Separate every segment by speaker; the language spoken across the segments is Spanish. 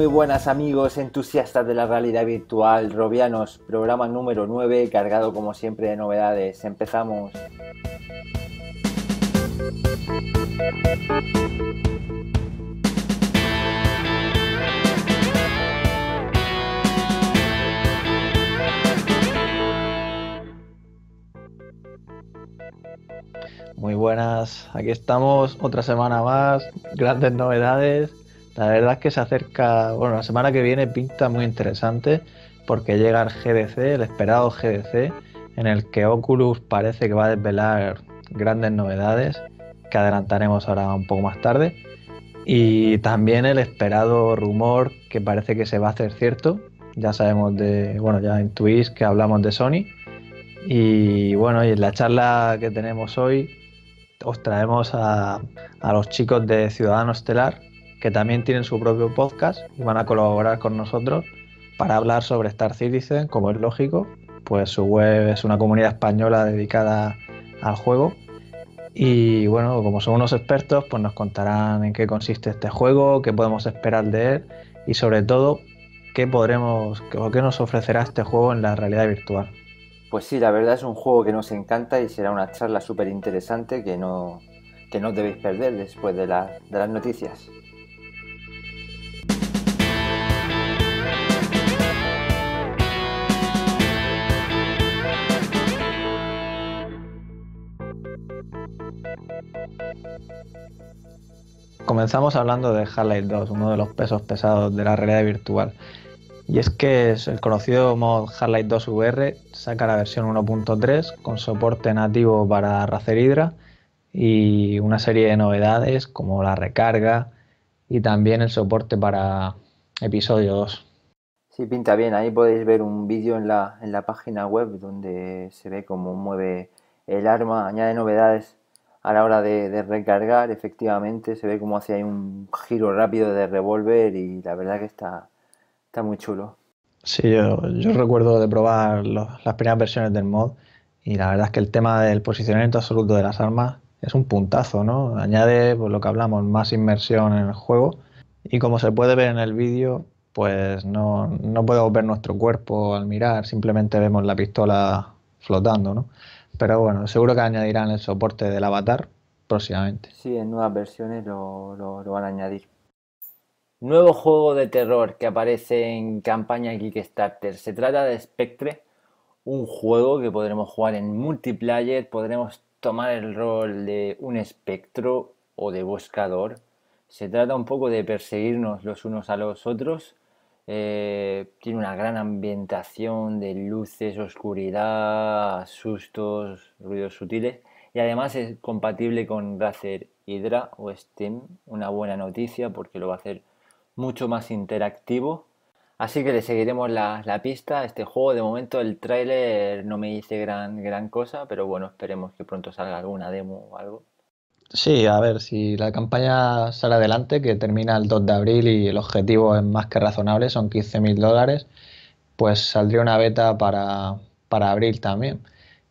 Speaker 1: muy buenas amigos entusiastas de la realidad virtual, Robianos, programa número 9, cargado como siempre de novedades. Empezamos.
Speaker 2: Muy buenas, aquí estamos otra semana más, grandes novedades la verdad es que se acerca, bueno, la semana que viene pinta muy interesante porque llega el GDC, el esperado GDC, en el que Oculus parece que va a desvelar grandes novedades que adelantaremos ahora un poco más tarde. Y también el esperado rumor que parece que se va a hacer cierto. Ya sabemos de, bueno, ya en Twitch que hablamos de Sony. Y bueno, y en la charla que tenemos hoy os traemos a, a los chicos de Ciudadano Estelar, que también tienen su propio podcast y van a colaborar con nosotros para hablar sobre Star Citizen, como es lógico. Pues su web es una comunidad española dedicada al juego. Y bueno, como son unos expertos, pues nos contarán en qué consiste este juego, qué podemos esperar de él y sobre todo qué podremos o qué nos ofrecerá este juego en la realidad virtual.
Speaker 1: Pues sí, la verdad es un juego que nos encanta y será una charla súper interesante que no, que no debéis perder después de las noticias.
Speaker 2: comenzamos hablando de half 2, uno de los pesos pesados de la realidad virtual. Y es que el conocido mod half 2 VR saca la versión 1.3 con soporte nativo para Racer Hydra y una serie de novedades como la recarga y también el soporte para episodio 2.
Speaker 1: Sí, pinta bien. Ahí podéis ver un vídeo en la, en la página web donde se ve cómo mueve el arma, añade novedades a la hora de, recargar, efectivamente, se ve como hace ahí un giro rápido de revólver y la verdad que está, está muy chulo.
Speaker 2: Sí, yo, recuerdo de probar las primeras versiones del mod y la verdad es que el tema del posicionamiento absoluto de las armas es un puntazo, ¿no? Añade, por pues, lo que hablamos, más inmersión en el juego y como se puede ver en el vídeo, pues no, no podemos ver nuestro cuerpo al mirar, simplemente vemos la pistola flotando, ¿no? Pero bueno, seguro que añadirán el soporte del avatar próximamente.
Speaker 1: Sí, en nuevas versiones lo, van a añadir. Nuevo juego de terror que aparece en campaña Kickstarter. Se trata de Spectre, un juego que podremos jugar en multiplayer, podremos tomar el rol de un espectro o de buscador. Se trata un poco de perseguirnos los unos a los otros eh, tiene una gran ambientación de luces, oscuridad, sustos, ruidos sutiles. Y además es compatible con Razer Hydra o Steam. Una buena noticia porque lo va a hacer mucho más interactivo. Así que le seguiremos la, pista a este juego. De momento el tráiler no me dice gran, gran cosa, pero bueno, esperemos que pronto salga alguna demo o algo.
Speaker 2: Sí, a ver, si la campaña sale adelante, que termina el 2 de abril y el objetivo es más que razonable, son 15.000 dólares, pues saldría una beta para, abril también.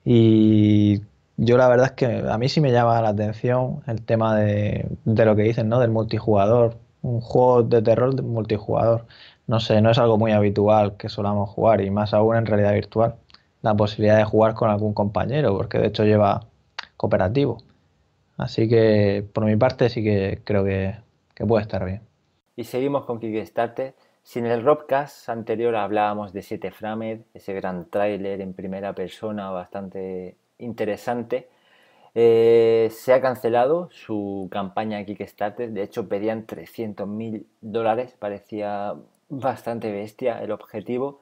Speaker 2: Y yo la verdad es que a mí sí me llama la atención el tema de, de lo que dicen, ¿no? Del multijugador, un juego de terror multijugador. No sé, no es algo muy habitual que solamos jugar y más aún en realidad virtual. La posibilidad de jugar con algún compañero, porque de hecho lleva cooperativo. Así que por mi parte sí que creo que, puede estar bien.
Speaker 1: Y seguimos con Kickstarter. Si en el Robcast anterior hablábamos de 7 Framed, ese gran tráiler en primera persona bastante interesante, eh, se ha cancelado su campaña Kickstarter. De hecho, pedían 300.000 dólares. Parecía bastante bestia el objetivo.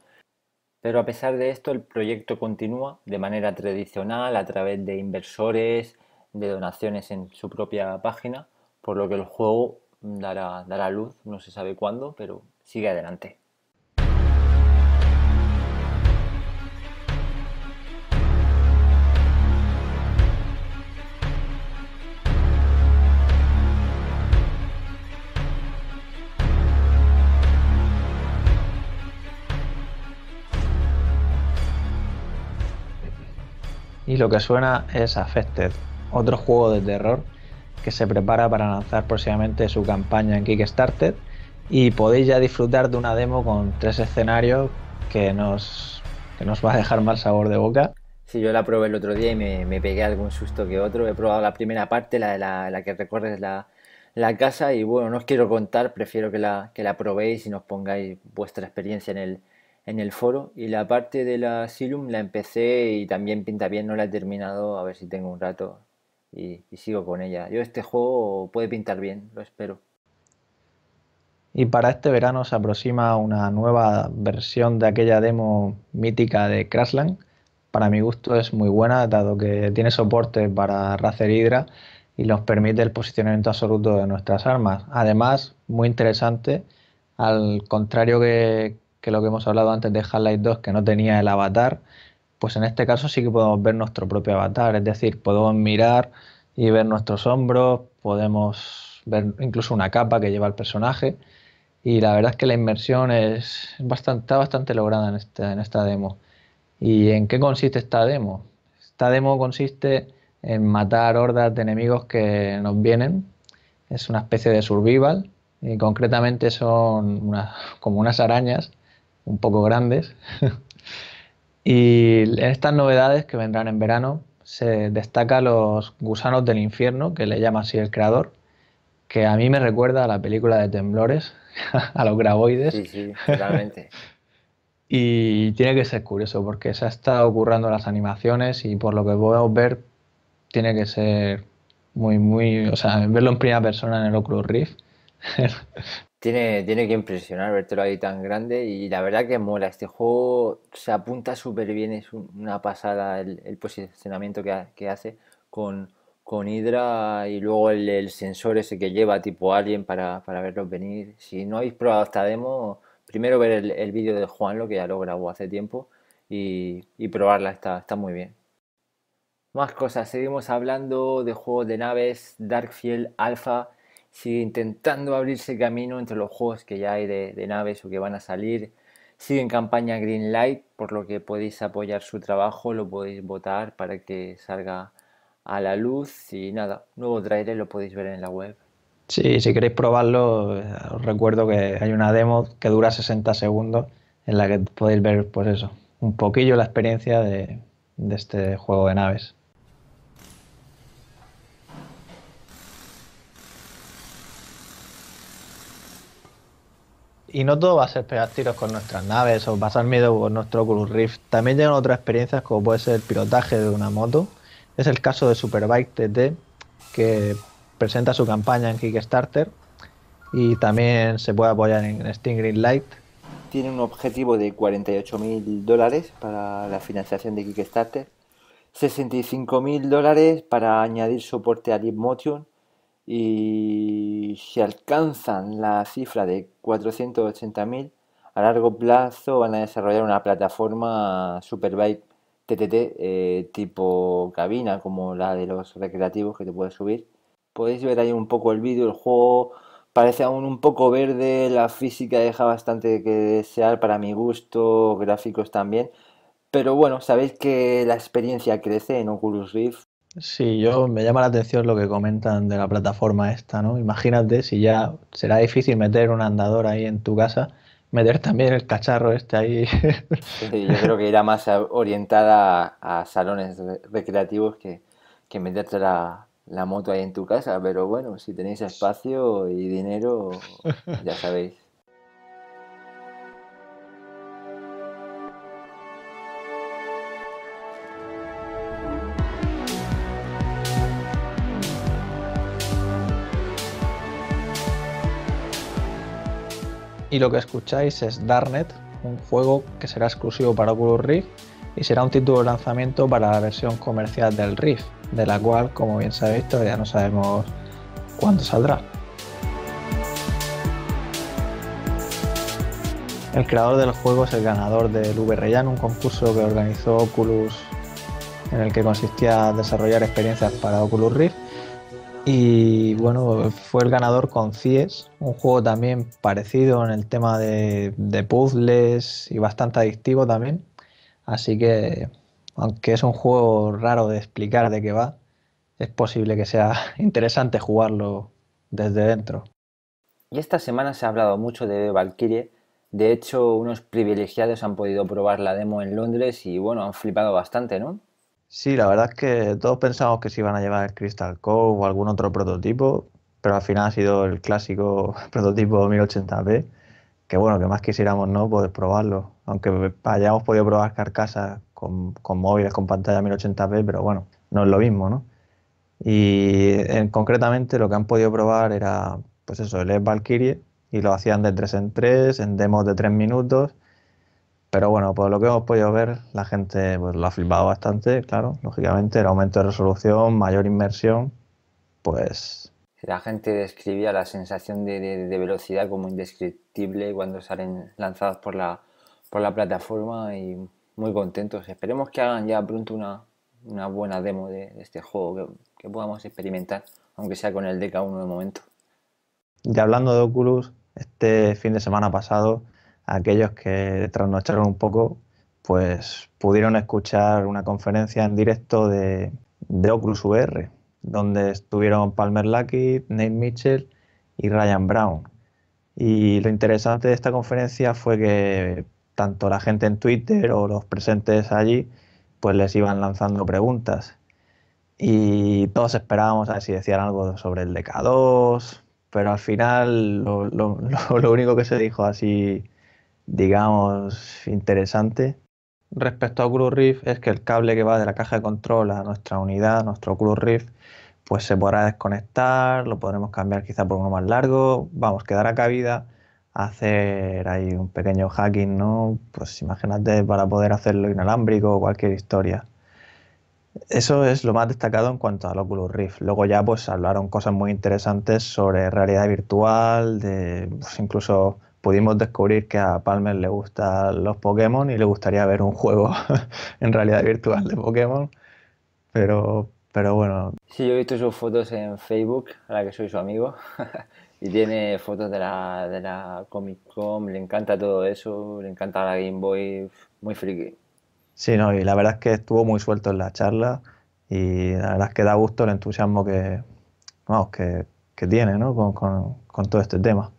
Speaker 1: Pero a pesar de esto, el proyecto continúa de manera tradicional a través de inversores, de donaciones en su propia página, por lo que el juego dará, dará luz, no se sabe cuándo, pero sigue adelante.
Speaker 2: y lo que suena es Affected, otro juego de terror que se prepara para lanzar próximamente su campaña en Kickstarter y podéis ya disfrutar de una demo con tres escenarios que nos, nos va a dejar mal sabor de boca.
Speaker 1: Sí, yo la probé el otro día y me, pegué algún susto que otro. He probado la primera parte, la, la, la que recorres la, la casa y bueno, no os quiero contar, prefiero que la, que la probéis y nos pongáis vuestra experiencia en el, en el foro. Y la parte de la Silum la empecé y también pinta bien, no la he terminado, a ver si tengo un rato y, sigo con ella. Yo este juego puede pintar bien, lo espero.
Speaker 2: Y para este verano se aproxima una nueva versión de aquella demo mítica de Crashland. Para mi gusto es muy buena, dado que tiene soporte para Racer Hydra y nos permite el posicionamiento absoluto de nuestras armas. Además, muy interesante, al contrario que, que lo que hemos hablado antes de Half-Life 2, que no tenía el avatar, pues en este caso sí que podemos ver nuestro propio avatar, es decir, podemos mirar y ver nuestros hombros, podemos ver incluso una capa que lleva el personaje y la verdad es que la inmersión es bastante, está bastante lograda este, en, esta demo. ¿Y en qué consiste esta demo? Esta demo consiste en matar hordas de enemigos que nos vienen, es una especie de survival y concretamente son como unas arañas un poco grandes Y en estas novedades que vendrán en verano se destaca Los Gusanos del Infierno, que le llama así el creador, que a mí me recuerda a la película de Temblores, a los graboides. Sí, sí,
Speaker 1: totalmente.
Speaker 2: y tiene que ser curioso porque se ha estado ocurriendo las animaciones y por lo que podemos ver tiene que ser muy, muy, o sea, verlo en primera persona en el Oculus Rift
Speaker 1: Tiene, que impresionar vértelo ahí tan grande y la verdad que mola. Este juego se apunta súper bien, es una pasada el, posicionamiento que, hace con, con Hydra y luego el, sensor ese que lleva tipo alguien para, para verlos venir. Si no habéis probado esta demo, primero ver el, vídeo de Juan, lo que ya lo grabó hace tiempo, y, probarla, está, está muy bien. Más cosas, seguimos hablando de juegos de naves, Darkfield Alpha sigue intentando abrirse camino entre los juegos que ya hay de, naves o que van a salir. Sigue en campaña Greenlight, por lo que podéis apoyar su trabajo, lo podéis votar para que salga a la luz y nada, nuevo trailer lo podéis ver en la web.
Speaker 2: Sí, si queréis probarlo, eh, os recuerdo que hay una demo que dura 60 segundos en la que podéis ver, por pues eso, un poquillo la experiencia de este juego de naves. y no todo va a ser pegar tiros con nuestras naves o pasar miedo con nuestro Oculus Rift. También llegan otras experiencias como puede ser el pilotaje de una moto. Es el caso de Superbike TT, que presenta su campaña en Kickstarter y también se puede apoyar en Steam Green Light.
Speaker 1: Tiene un objetivo de 48.000 dólares para la financiación de Kickstarter, 65.000 dólares para añadir soporte a Leap Motion y si alcanzan la cifra de 480.000, a largo plazo van a desarrollar una plataforma Superbike TTT eh, tipo cabina, como la de los recreativos que te puedes subir. Podéis ver ahí un poco el vídeo, el juego parece aún un poco verde, la física deja bastante que desear para mi gusto, gráficos también. Pero bueno, sabéis que la experiencia crece en Oculus Rift
Speaker 2: Sí, yo me llama la atención lo que comentan de la plataforma esta, ¿no? Imagínate si ya será difícil meter un andador ahí en tu casa, meter también el cacharro este ahí.
Speaker 1: yo creo que irá más orientada a, salones recreativos que, que meterte la moto ahí en tu casa, pero bueno, si tenéis espacio y dinero, ya sabéis.
Speaker 2: y lo que escucháis es Darnet, un juego que será exclusivo para Oculus Rift y será un título de lanzamiento para la versión comercial del Rift, de la cual, como bien sabéis, todavía no sabemos cuándo saldrá. El creador del juego es el ganador del rayan un concurso que organizó Oculus en el que consistía desarrollar experiencias para Oculus Rift y bueno, fue el ganador con Cies, un juego también parecido en el tema de, puzzles y bastante adictivo también. Así que, aunque es un juego raro de explicar de qué va, es posible que sea interesante jugarlo desde dentro.
Speaker 1: Y esta semana se ha hablado mucho de Valkyrie. De hecho, unos privilegiados han podido probar la demo en Londres y bueno, han flipado bastante, ¿no?
Speaker 2: Sí, la verdad es que todos pensamos que se iban a llevar el Crystal Cove o algún otro prototipo, pero al final ha sido el clásico prototipo 1080p, que bueno, que más quisiéramos no poder pues, probarlo, aunque hayamos podido probar carcasas con, con móviles, con pantalla 1080p, pero bueno, no es lo mismo, ¿no? Y concretamente lo que han podido probar era, pues eso, el Valkyrie, y lo hacían de 3 en 3, en demos de 3 minutos, pero bueno, por lo que hemos podido ver, la gente pues, lo ha filmado bastante, claro, lógicamente, el aumento de resolución, mayor inmersión, pues...
Speaker 1: La gente describía la sensación de, velocidad como indescriptible cuando salen lanzados por la, por la plataforma y muy contentos. Esperemos que hagan ya pronto una, buena demo de, este juego, que, podamos experimentar, aunque sea con el DK1 de momento.
Speaker 2: Y hablando de Oculus, este fin de semana pasado aquellos que trasnocharon un poco, pues pudieron escuchar una conferencia en directo de, de Oculus VR, donde estuvieron Palmer Lucky, Nate Mitchell y Ryan Brown. Y lo interesante de esta conferencia fue que tanto la gente en Twitter o los presentes allí, pues les iban lanzando preguntas. Y todos esperábamos a ver si decían algo sobre el DK2, pero al final lo único que se dijo así digamos, interesante respecto a Oculus Rift es que el cable que va de la caja de control a nuestra unidad, nuestro Oculus Rift, pues se podrá desconectar, lo podremos cambiar quizá por uno más largo, vamos, quedará cabida hacer ahí un pequeño hacking, ¿no? Pues imagínate para poder hacerlo inalámbrico o cualquier historia. Eso es lo más destacado en cuanto al Oculus Rift. Luego ya pues hablaron cosas muy interesantes sobre realidad virtual, de pues, incluso pudimos descubrir que a Palmer le gustan los Pokémon y le gustaría ver un juego en realidad virtual de Pokémon, pero, pero bueno.
Speaker 1: Sí, yo he visto sus fotos en Facebook, ahora la que soy su amigo, y tiene fotos de la, de la Comic Con, le encanta todo eso, le encanta la Game Boy, muy friki.
Speaker 2: Sí, no, y la verdad es que estuvo muy suelto en la charla y la verdad es que da gusto el entusiasmo que, vamos, que, que tiene ¿no? con, con, con todo este tema.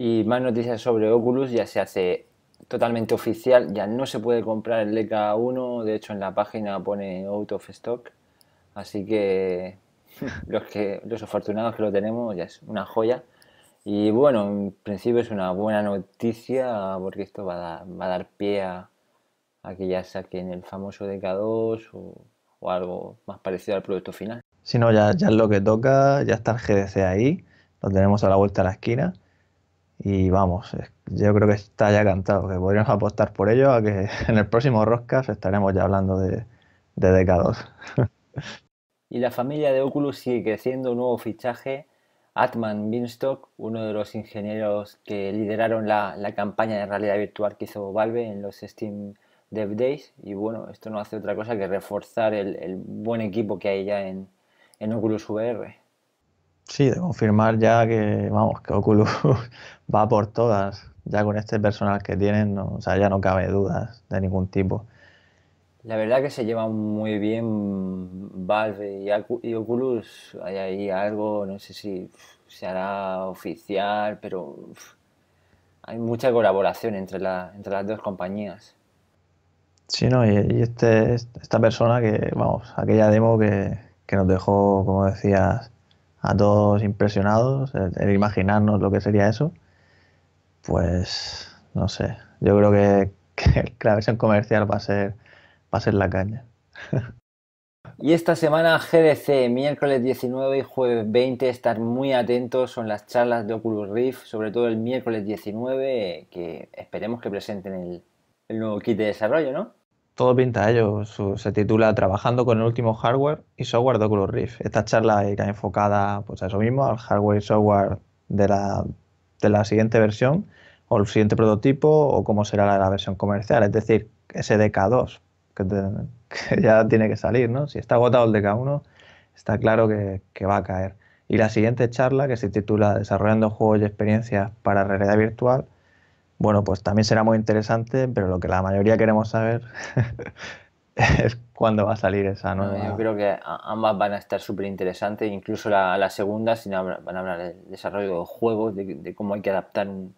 Speaker 1: Y más noticias sobre Oculus, ya se hace totalmente oficial, ya no se puede comprar el DK1, de hecho en la página pone out of stock, así que los, que, los afortunados que lo tenemos ya es una joya. Y bueno, en principio es una buena noticia porque esto va a dar, va a dar pie a, que ya saquen el famoso DK2 o, algo más parecido al producto final.
Speaker 2: Si no, ya, ya es lo que toca, ya está el GDC ahí, lo tenemos a la vuelta de la esquina. Y vamos, yo creo que está ya cantado, que podríamos apostar por ello a que en el próximo Roscas estaremos ya hablando de, de
Speaker 1: Y la familia de Oculus sigue creciendo, un nuevo fichaje. Atman Binstock, uno de los ingenieros que lideraron la, campaña de realidad virtual que hizo Valve en los Steam Dev Days. Y bueno, esto no hace otra cosa que reforzar el, buen equipo que hay ya en, en Oculus VR.
Speaker 2: Sí, de confirmar ya que, vamos, que Oculus va por todas. Ya con este personal que tienen, o sea, ya no cabe dudas de ningún tipo.
Speaker 1: La verdad que se llevan muy bien Valve y, Oculus. Hay ahí algo, no sé si se hará oficial, pero hay mucha colaboración entre, entre las dos compañías.
Speaker 2: Sí, no, y, este, esta persona que, vamos, aquella demo que, que nos dejó, como decías, a todos impresionados, el, imaginarnos lo que sería eso, pues no sé, yo creo que, la versión comercial va a ser, va a ser la caña.
Speaker 1: Y esta semana GDC, miércoles 19 y jueves 20, estar muy atentos son las charlas de Oculus Rift, sobre todo el miércoles 19, que esperemos que presenten el nuevo kit de desarrollo, ¿no? Todo
Speaker 2: pinta a ello. se titula Trabajando con el último hardware y software de Oculus Rift. Esta charla irá enfocada pues, a eso mismo, al hardware y software de la, de la siguiente versión o el siguiente prototipo o cómo será la, versión comercial. Es decir, ese dk 2 que, ya tiene que salir, ¿no? Si está agotado el DK1, está claro que, que va a caer. Y la siguiente charla, que se titula Desarrollando juegos y experiencias para realidad virtual, bueno, pues también será muy interesante, pero lo que la mayoría queremos saber es cuándo va a salir esa nueva. Yo
Speaker 1: creo que ambas van a estar súper interesantes, incluso la, segunda, si no, van a hablar del desarrollo de juegos, de, cómo hay que adaptar un,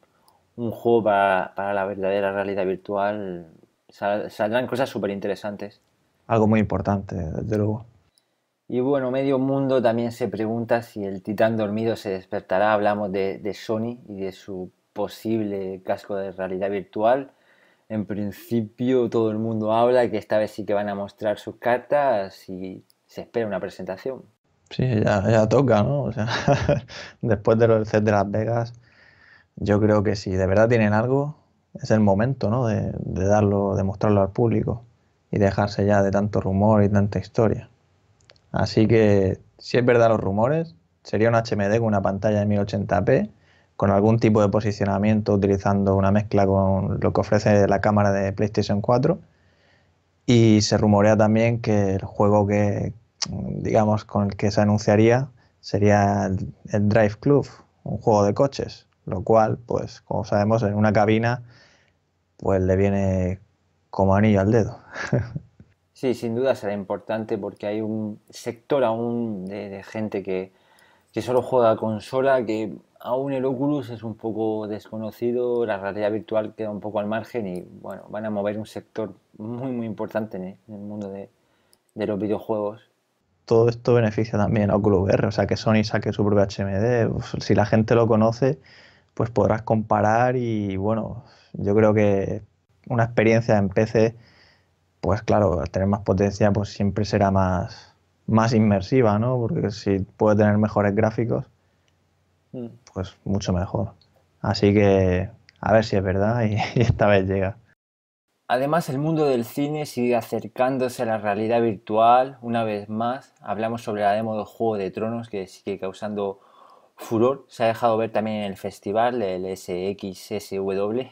Speaker 1: juego para, la verdadera realidad virtual. saldrán cosas súper interesantes.
Speaker 2: Algo muy importante, desde luego.
Speaker 1: Y bueno, medio mundo también se pregunta si el titán dormido se despertará. Hablamos de Sony y de su posible casco de realidad virtual. En principio todo el mundo habla que esta vez sí que van a mostrar sus cartas y se espera una presentación.
Speaker 2: Sí, ya, toca, ¿no? después de los de Las Vegas, yo creo que si de verdad tienen algo, es el momento, ¿no? De, darlo, de mostrarlo al público y dejarse ya de tanto rumor y tanta historia. Así que, si es verdad los rumores, sería un HMD con una pantalla de 1080p con algún tipo de posicionamiento utilizando una mezcla con lo que ofrece la cámara de PlayStation 4. Y se rumorea también que el juego que, digamos, con el que se anunciaría sería el, Drive Club, un juego de coches, lo cual, pues, como sabemos, en una cabina, pues le viene como anillo al dedo.
Speaker 1: Sí, sin duda será importante porque hay un sector aún de, gente que, que solo juega consola, que aún el Oculus es un poco desconocido, la realidad virtual queda un poco al margen y bueno, van a mover un sector muy muy importante en el mundo de, los videojuegos.
Speaker 2: Todo esto beneficia también a Oculus VR, o sea que Sony saque su propio HMD, si la gente lo conoce, pues podrás comparar y bueno, yo creo que una experiencia en PC, pues claro, al tener más potencia pues siempre será más, más inmersiva, ¿no? Porque si puede tener mejores gráficos Mm. pues mucho mejor. Así que a ver si es verdad y, esta vez llega.
Speaker 1: Además, el mundo del cine sigue acercándose a la realidad virtual. Una vez más, hablamos sobre la demo de Juego de Tronos que sigue causando furor. Se ha dejado ver también en el festival, el SXSW.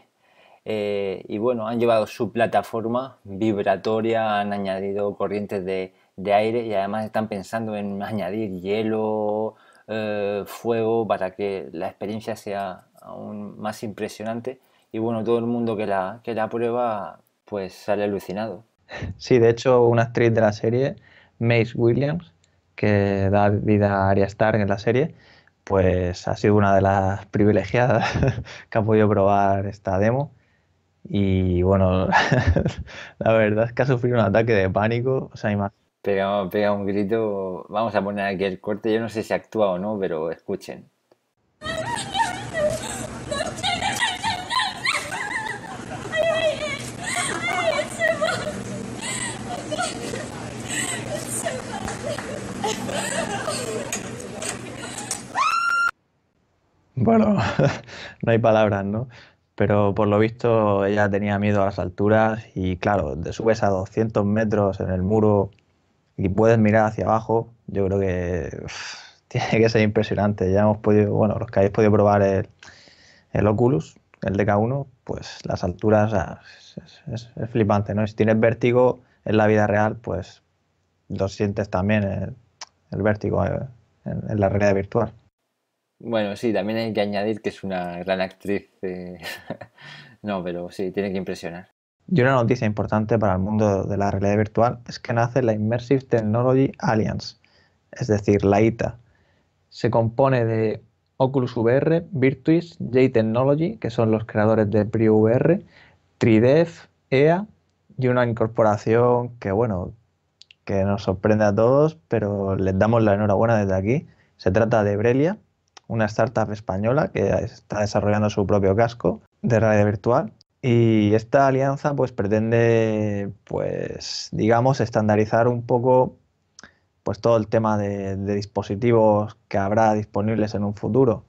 Speaker 1: Eh, y bueno, han llevado su plataforma vibratoria, han añadido corrientes de aire y además están pensando en añadir hielo, eh, fuego para que la experiencia sea aún más impresionante. Y bueno, todo el mundo que la, que la prueba pues sale alucinado.
Speaker 2: Sí, de hecho, una actriz de la serie, Mace Williams, que da vida a Arya Stark en la serie, pues ha sido una de las privilegiadas que ha podido probar esta demo. Y bueno, la verdad es que ha sufrido
Speaker 1: un ataque de pánico. O sea, imagínate Pega, un grito. Vamos a poner aquí el corte. Yo no sé si actúa o no, pero escuchen. Bueno,
Speaker 2: no hay palabras, ¿no? Pero por lo visto ella tenía miedo a las alturas y claro, de subes a 200 metros en el muro y puedes mirar hacia abajo, yo creo que tiene que ser impresionante. Ya hemos podido, bueno, los que habéis podido probar el, el Oculus, el DK1, pues las alturas es, flipante, ¿no? si tienes vértigo en la vida real, pues lo sientes también eh, el, vértigo eh, en, la realidad virtual.
Speaker 1: Bueno, sí, también hay que añadir que es una gran actriz. Eh, no, pero sí, tiene que impresionar.
Speaker 2: Y una noticia importante para el mundo de la realidad virtual es que nace la Immersive Technology Alliance, es decir, la ITA. Se compone de Oculus VR, Virtuis, J Technology, que son los creadores de VR, Tridev, EA y una incorporación que, bueno, que nos sorprende a todos, pero les damos la enhorabuena desde aquí. Se trata de Brelia, una startup española que está desarrollando su propio casco de realidad virtual y esta alianza pues pretende, pues digamos, estandarizar un poco pues todo el tema de, dispositivos que habrá disponibles en un futuro.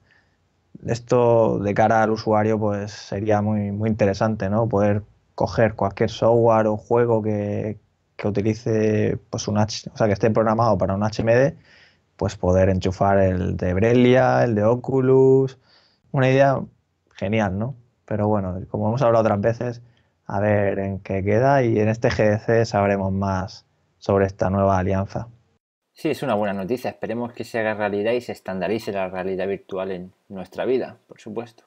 Speaker 2: Esto de cara al usuario pues sería muy, muy interesante, ¿no? Poder coger cualquier software o juego que, que utilice pues un o sea, que esté programado para un HMD, pues poder enchufar el de Brelia, el de Oculus, una idea genial, ¿no? Pero bueno, como hemos hablado otras veces, a ver en qué queda y en este GDC sabremos más sobre esta nueva alianza.
Speaker 1: Sí, es una buena noticia. Esperemos que se haga realidad y se estandarice la realidad virtual en nuestra vida, por supuesto.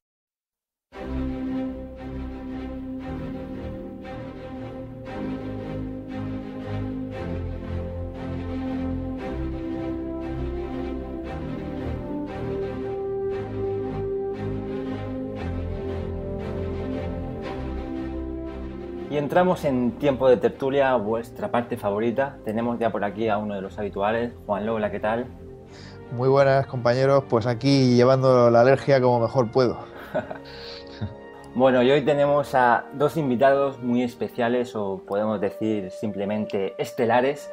Speaker 1: Y entramos en tiempo de tertulia, vuestra parte favorita. Tenemos ya por aquí a uno de los habituales, Juan Lola, ¿qué tal?
Speaker 3: Muy buenas compañeros, pues aquí llevando la alergia como mejor puedo.
Speaker 1: bueno, y hoy tenemos a dos invitados muy especiales o podemos decir simplemente estelares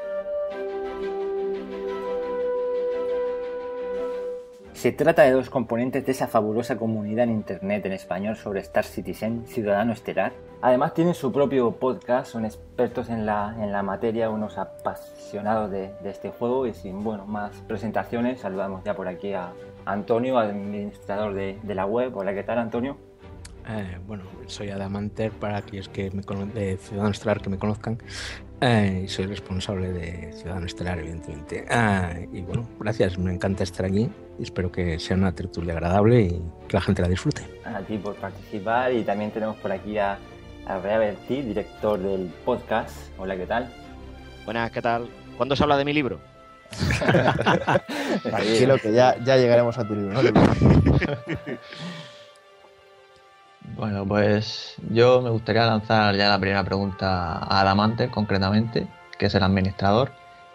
Speaker 1: Se trata de dos componentes de esa fabulosa comunidad en internet en español sobre Star Citizen, Ciudadano Estelar. Además tienen su propio podcast, son expertos en la, en la materia, unos apasionados de, este juego y sin bueno, más presentaciones saludamos ya por aquí a Antonio, administrador de, la web. Hola, ¿qué tal Antonio?
Speaker 4: Eh, bueno, soy Adamanter para aquellos que me de Ciudadano Estelar que me conozcan soy responsable de Ciudadano Estelar, evidentemente. y bueno, gracias, me encanta estar aquí. y Espero que sea una tertulia agradable y que la gente la disfrute.
Speaker 1: A ti por participar y también tenemos por aquí a, Rea Bertí, director del podcast. Hola, ¿qué tal? Buenas, ¿qué tal? ¿Cuándo se habla de mi libro? Tranquilo,
Speaker 5: que ya,
Speaker 3: ya llegaremos a tu libro.
Speaker 2: Bueno, pues yo me gustaría lanzar ya la primera pregunta a Adamante, concretamente, que es el administrador.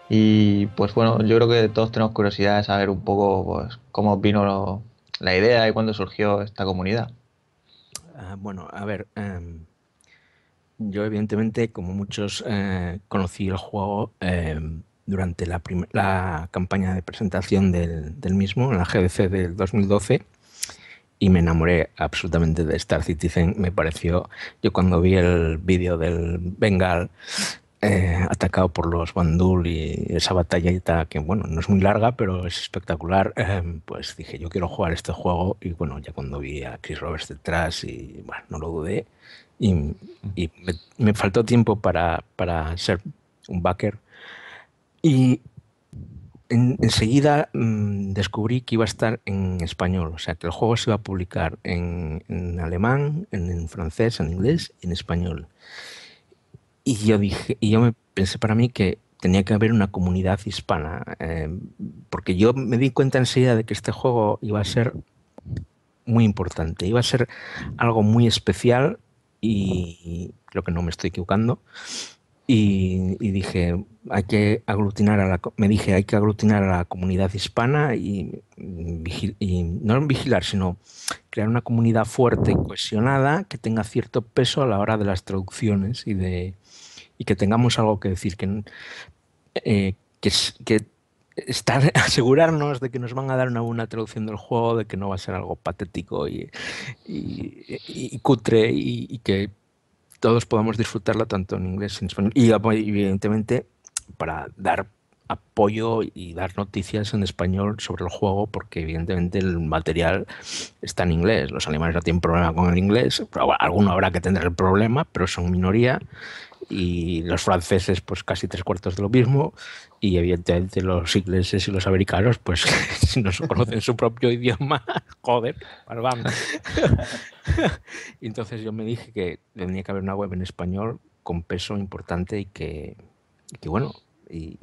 Speaker 2: Y pues bueno, yo creo que todos tenemos curiosidad de saber un poco pues, cómo vino la idea y cuándo surgió esta comunidad. Ah, bueno, a ver, em, yo evidentemente, como muchos, eh,
Speaker 4: conocí el juego em, durante la, la, campaña de presentación del, del mismo, en la GDC del 2012 y me enamoré absolutamente de Star Citizen. Me pareció, yo cuando vi el vídeo del Bengal eh, atacado por los Bandul y esa batallita que, bueno, no es muy larga, pero es espectacular, eh, pues dije, yo quiero jugar este juego y, bueno, ya cuando vi a Chris Roberts detrás y, bueno, no lo dudé y, me, faltó tiempo para, para ser un backer. Y, enseguida mm, descubrí que iba a estar en español, o sea que el juego se iba a publicar en, alemán, en, francés, en inglés y en español. Y yo dije, y yo me pensé para mí que tenía que haber una comunidad hispana, eh, porque yo me di cuenta enseguida de que este juego iba a ser muy importante, iba a ser algo muy especial y creo que no me estoy equivocando. Y, dije, hay que aglutinar a la, me dije, hay que aglutinar a la comunidad hispana y, mm, y no vigilar, sino crear una comunidad fuerte y cohesionada que tenga cierto peso a la hora de las traducciones y, de, y que tengamos algo que decir, que, eh, que, estar, asegurarnos de que nos van a dar una buena traducción del juego, de que no va a ser algo patético y, cutre y, que todos podamos disfrutarla tanto en inglés en español. Y ah, evidentemente para dar apoyo y dar noticias en español sobre el juego, porque evidentemente el material está en inglés. Los alemanes no tienen problema con el inglés, alguno habrá que tener el problema, pero son minoría. Y los franceses, pues casi tres cuartos de lo mismo y evidentemente los ingleses y los americanos, pues si no conocen su propio idioma, joder, pues vamos. Entonces yo me dije que tenía que haber una web en español con peso importante y que, bueno, y,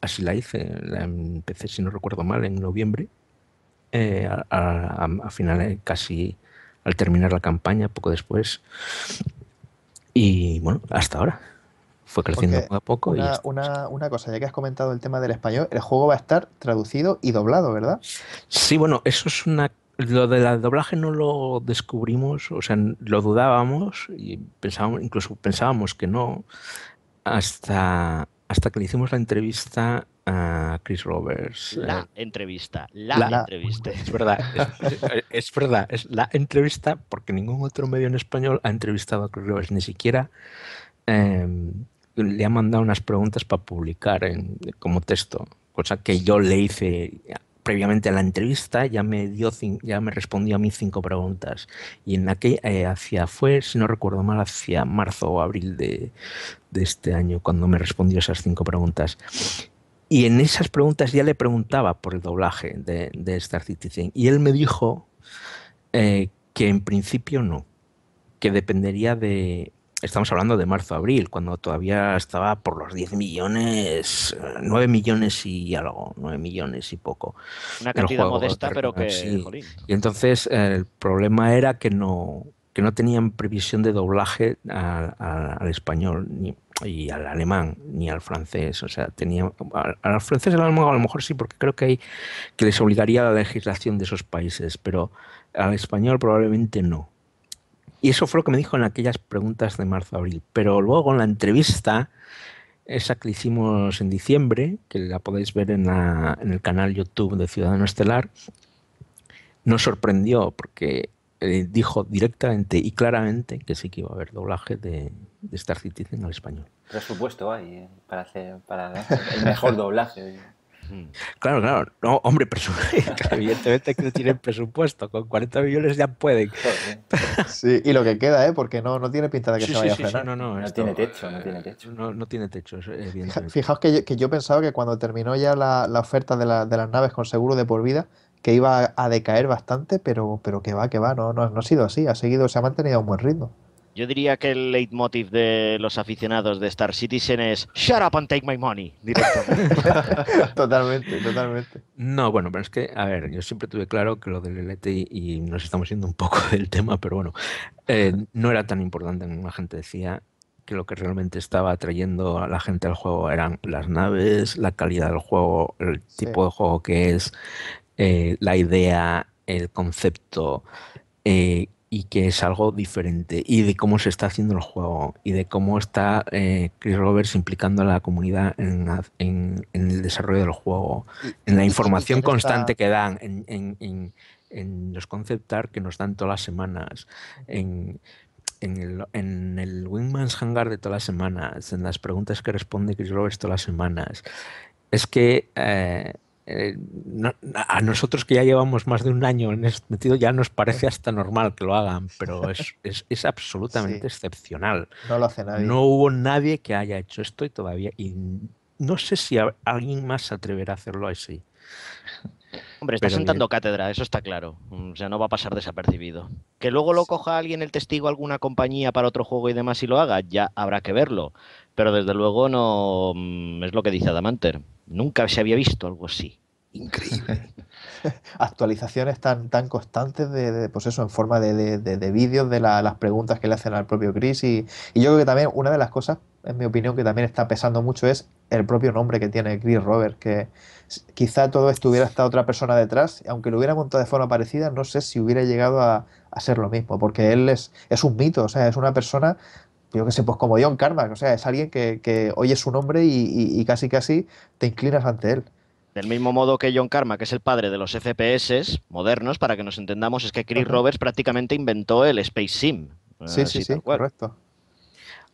Speaker 4: así la hice, empecé, si no recuerdo mal, en noviembre, eh, final, eh, casi al terminar la campaña, poco después, y bueno, hasta ahora fue creciendo poco a poco. y
Speaker 3: una, cosa, ya que has comentado el tema del español, el juego va a estar traducido y doblado,
Speaker 4: ¿verdad? Sí, bueno, eso es una... Lo del doblaje no lo descubrimos, o sea, lo dudábamos y pensábamos, incluso pensábamos que no, hasta, hasta que le hicimos la entrevista a Chris Roberts. Eh. La entrevista, la, entrevista. Es verdad, es, verdad, es la entrevista porque ningún otro medio en español ha entrevistado a Chris Roberts, ni siquiera... Em, le ha mandado unas preguntas para publicar en, como texto, cosa que yo le hice previamente a la entrevista, ya me dio ya me respondió a mí cinco preguntas y en aquella eh, hacia fue, si no recuerdo mal, hacia marzo o abril de, este año cuando me respondió esas cinco preguntas. Y en esas preguntas ya le preguntaba por el doblaje de, Star este Citizen y él me dijo eh, que en principio no, que dependería de, estamos hablando de marzo-abril, cuando todavía estaba por los 10 millones, 9 eh, millones y algo, 9 millones y poco. Una cantidad modesta, pero que... Y entonces eh, el problema era que no, que no tenían previsión de doblaje al español ni, y al alemán ni al francés. O sea, tenía, al, francés al alemán a lo mejor sí, porque creo que, hay, que les obligaría la legislación de esos países, pero al español probablemente no. Y eso fue lo que me dijo en aquellas preguntas de marzo-abril. Pero luego en la entrevista, esa que hicimos en diciembre, que la podéis ver en, el canal YouTube de Ciudadano Estelar, nos sorprendió porque eh, dijo directamente y claramente que sí que iba a haber doblaje de, Star Citizen al español.
Speaker 1: Presupuesto hay eh, para, hacer, para el mejor doblaje.
Speaker 4: Claro, claro. No, hombre, evidentemente que tienen presupuesto. Con 40 millones ya pueden. Sí,
Speaker 3: y lo que queda, ¿eh? Porque no, no tiene pinta de que se vaya a no,
Speaker 4: no, no tiene techo, eh, no tiene techo. No, no tiene techo,
Speaker 3: Fijaos que yo, pensaba que cuando terminó ya la, oferta de, las naves con seguro de por vida, que iba a decaer bastante, pero, pero que va, que va. No, no, no ha sido así. Ha seguido, se ha mantenido a un buen ritmo.
Speaker 5: Yo diría que el leitmotiv de los aficionados de Star Citizen es Shut up and take my money. Directamente. totalmente, totalmente.
Speaker 4: No, bueno, pero es que, a ver, yo siempre tuve claro que lo del LTI, y nos estamos yendo un poco del tema, pero bueno, eh, no era tan importante como la gente decía que lo que realmente estaba atrayendo a la gente al juego eran las naves, la calidad del juego, el tipo de juego que es, eh, la idea, el concepto, eh, y que es algo diferente y de cómo se está haciendo el juego y de cómo está eh, Chris Roberts implicando a la comunidad en, el desarrollo del juego, en la información constante que dan, en, los concept que nos dan todas las semanas, en, el, Wingman's Hangar de todas las semanas, en las preguntas que responde Chris Roberts todas las semanas. Es que... Eh, eh, a nosotros que ya llevamos más de un año en este sentido, ya nos parece hasta normal que lo hagan, pero es, absolutamente excepcional. No lo hace nadie. No hubo nadie que haya hecho esto y todavía. Y no sé si alguien más se atreverá a hacerlo así. Hombre, está sentando cátedra, eso está claro. Mm, o sea, no va a pasar desapercibido.
Speaker 5: Que luego lo coja alguien el testigo, alguna compañía para otro juego y demás y lo haga, ya habrá que verlo pero desde luego no mm, es lo que dice Adamanter. Nunca se había visto algo así. Increíble.
Speaker 3: Actualizaciones tan, tan constantes de, pues eso, en forma de, de vídeos de las preguntas que le hacen al propio Chris. Y, yo creo que también una de las cosas, en mi opinión, que también está pesando mucho es el propio nombre que tiene Chris Robert, que quizá todo estuviera esta otra persona detrás, aunque lo hubiera montado de forma parecida, no sé si hubiera llegado a, ser lo mismo, porque él es, es un mito, o sea, es una persona yo qué sé, pues como John Carmack, o sea, es alguien que, oye su nombre y, y, casi casi te inclinas ante él.
Speaker 5: Del mismo modo que John Karma, que es el padre de los FPS modernos, para que nos entendamos, es que Chris Roberts prácticamente inventó el Space Sim. Sí, sí, sí,
Speaker 3: correcto.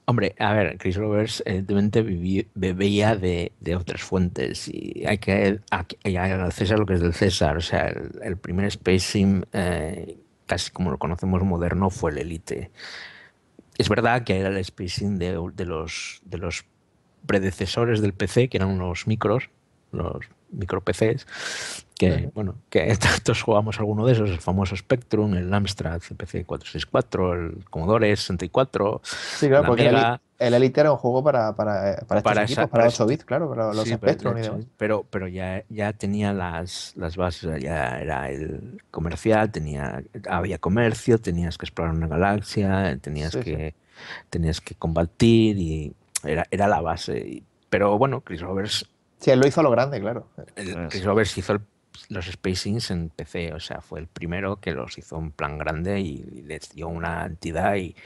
Speaker 4: Hombre, a ver, Chris Roberts evidentemente bebía de, otras fuentes y hay que, agradecer lo que es del César. O sea, el, primer Space Sim, eh, casi como lo conocemos moderno, fue el Elite es verdad que era el spacing de, los, de los predecesores del PC, que eran unos micros, los micro PCs, que, bueno, que todos jugamos alguno de esos, el famoso Spectrum, el Amstrad CPC 464, el Commodore 64. Sí, porque el,
Speaker 3: Elite era un juego para, para, eh, para, equipos, para 8 este bits, claro, para los Spectrum
Speaker 4: pero, Pero, ya, ya tenía las, las bases, ya era el comercial, tenía, había comercio, tenías que explorar una galaxia, tenías, que, tenías que combatir y era, era la base. pero bueno, Chris Roberts. Sí, él lo hizo a lo grande, claro. Pues Chris Roberts hizo el los spacings en PC, o sea, fue el primero que los hizo un plan grande y, les dio una entidad y,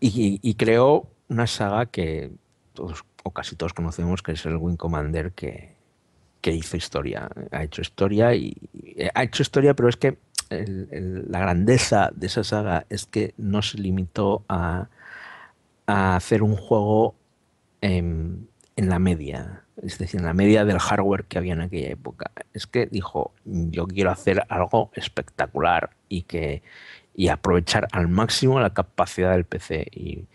Speaker 4: y, creó una saga que todos o casi todos conocemos, que es el Wing Commander que, que hizo historia, ha hecho historia y, eh, ha hecho historia, pero es que la grandeza de esa saga es que no se limitó a, a hacer un juego en, en la media, es decir, en la media del hardware que había en aquella época. Es que dijo, yo quiero hacer algo espectacular y que y aprovechar al máximo la capacidad del PC. Y,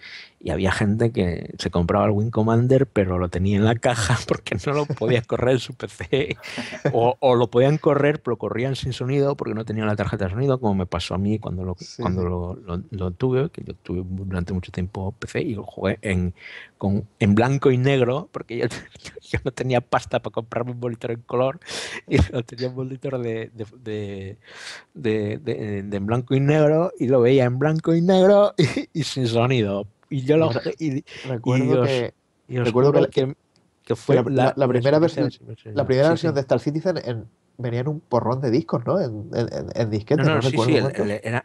Speaker 4: y había gente que se compraba el Win Commander pero lo tenía en la caja porque no lo podía correr en su PC o, lo podían correr pero corrían sin sonido porque no tenían la tarjeta de sonido como me pasó a mí cuando lo, cuando lo, tuve que yo tuve durante mucho tiempo PC y lo jugué en, con, en blanco y negro porque yo, no tenía pasta para comprarme un monitor en color y lo tenía un monitor de, en blanco y negro y lo veía en blanco y negro y sin sonido y yo recuerdo que, recuerdo que, fue la, primera versión, la primera versión de Star Citizen en,
Speaker 3: venía en un porrón de discos, ¿no? En, en, disquetes. No, no, no sí, sí,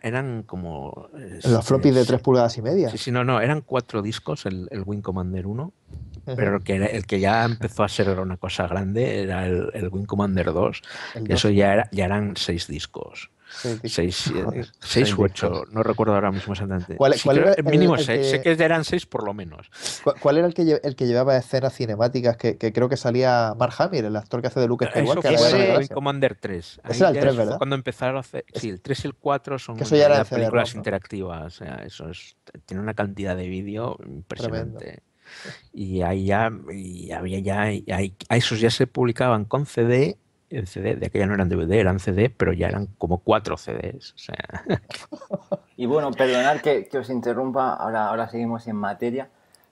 Speaker 4: eran como... los floppies de tres pulgadas y media. Sí, sí, no, no, eran cuatro discos el, el Win Commander 1, pero que el que ya empezó a ser una cosa grande era el, Win Commander 2, eso ya, ya eran seis discos. 6, eh, u 8, no recuerdo ahora mismo exactamente. ¿Cuál, era el, mínimo 6, sé que eran 6 por lo menos. ¿Cuál, era el que,
Speaker 3: el que llevaba escenas cinemáticas que, creo que salía Mark Hamill, el actor que hace de Lucas Skywalker? Eso fue el
Speaker 4: Commander 3. era el Cuando empezaron a hacer... Sí, el 3 y el 4 son películas interactivas. tiene una cantidad de vídeo impresionante. Y ahí ya, había ya, a esos ya se publicaban con CD CD, de aquella no eran DVD, eran CD, pero ya eran como cuatro CDs.
Speaker 1: Y bueno, perdonad que, os interrumpa, ahora, ahora seguimos en materia,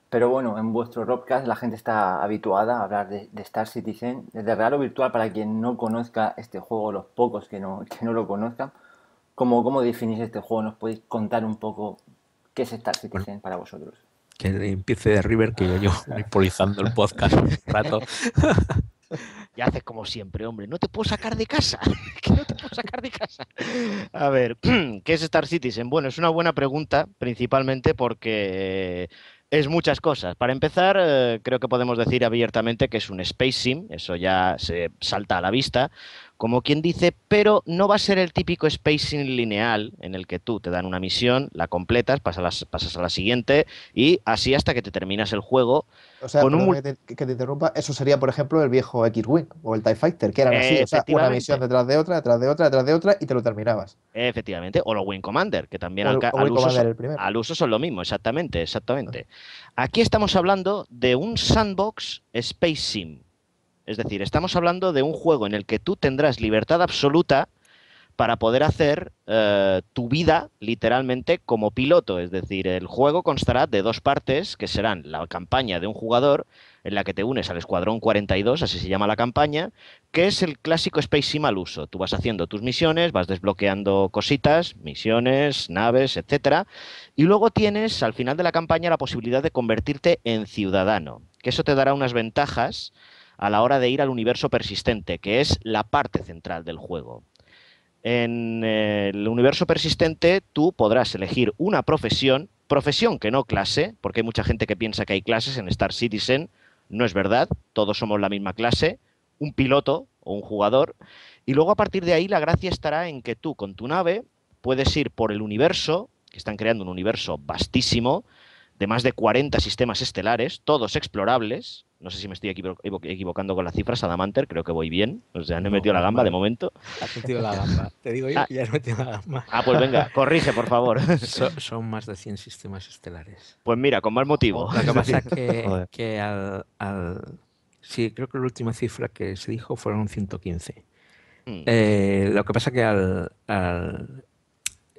Speaker 1: pero bueno, en vuestro podcast la gente está habituada a hablar de, Star Citizen, desde real o virtual, para quien no conozca este juego, los pocos que no, lo conozcan, ¿cómo, ¿cómo definís este juego? ¿Nos podéis contar un poco qué es Star Citizen para vosotros?
Speaker 4: que empiece de River, que yo llevo polizando el podcast un rato.
Speaker 1: Y haces como siempre, hombre. No te puedo
Speaker 5: sacar de casa. no te puedo sacar de casa. A ver, ¿qué es Star Citizen? Bueno, es una buena pregunta, principalmente porque es muchas cosas. Para empezar, eh, creo que podemos decir abiertamente que es un space sim, eso ya se salta a la vista, como quien dice, pero no va a ser el típico spacing lineal en el que tú te dan una misión, la completas, pasas a la, siguiente y así hasta que te terminas el juego. O sea,
Speaker 3: que, te, interrumpa, eso sería, por ejemplo, el viejo X-Wing o el TIE Fighter, que eran así, una misión detrás de otra, detrás de otra, detrás de otra y te lo terminabas.
Speaker 5: Efectivamente, o los Wing Commander, que también al, uso son, lo mismo, exactamente, exactamente. Ah. Aquí estamos hablando de un sandbox spacing sim es decir, estamos hablando de un juego en el que tú tendrás libertad absoluta para poder hacer eh, tu vida literalmente como piloto. Es decir, el juego constará de dos partes que serán la campaña de un jugador en la que te unes al Escuadrón 42, así se llama la campaña, que es el clásico Space Sim mal uso. Tú vas haciendo tus misiones, vas desbloqueando cositas, misiones, naves, etcétera, y luego tienes al final de la campaña la posibilidad de convertirte en ciudadano, que eso te dará unas ventajas a la hora de ir al universo persistente, que es la parte central del juego. En eh, el universo persistente tú podrás elegir una profesión, profesión que no clase, porque hay mucha gente que piensa que hay clases en Star Citizen, no es verdad, todos somos la misma clase, un piloto o un jugador, y luego a partir de ahí la gracia estará en que tú con tu nave puedes ir por el universo, que están creando un universo vastísimo, más de 40 sistemas estelares, todos explorables. No sé si me estoy equivocando con las cifras, Adamanter, creo que voy bien. O sea, no he metido la gamba de momento. Has metido la gamba. Te digo yo ah. que ya has metido la gamba. Ah, pues venga, corrige, por favor.
Speaker 4: son más de 100 sistemas estelares. Pues mira, con más motivo. Lo que pasa que, que al, Sí, creo que la última cifra que se dijo fueron 115. Mm. Eh, lo que pasa que al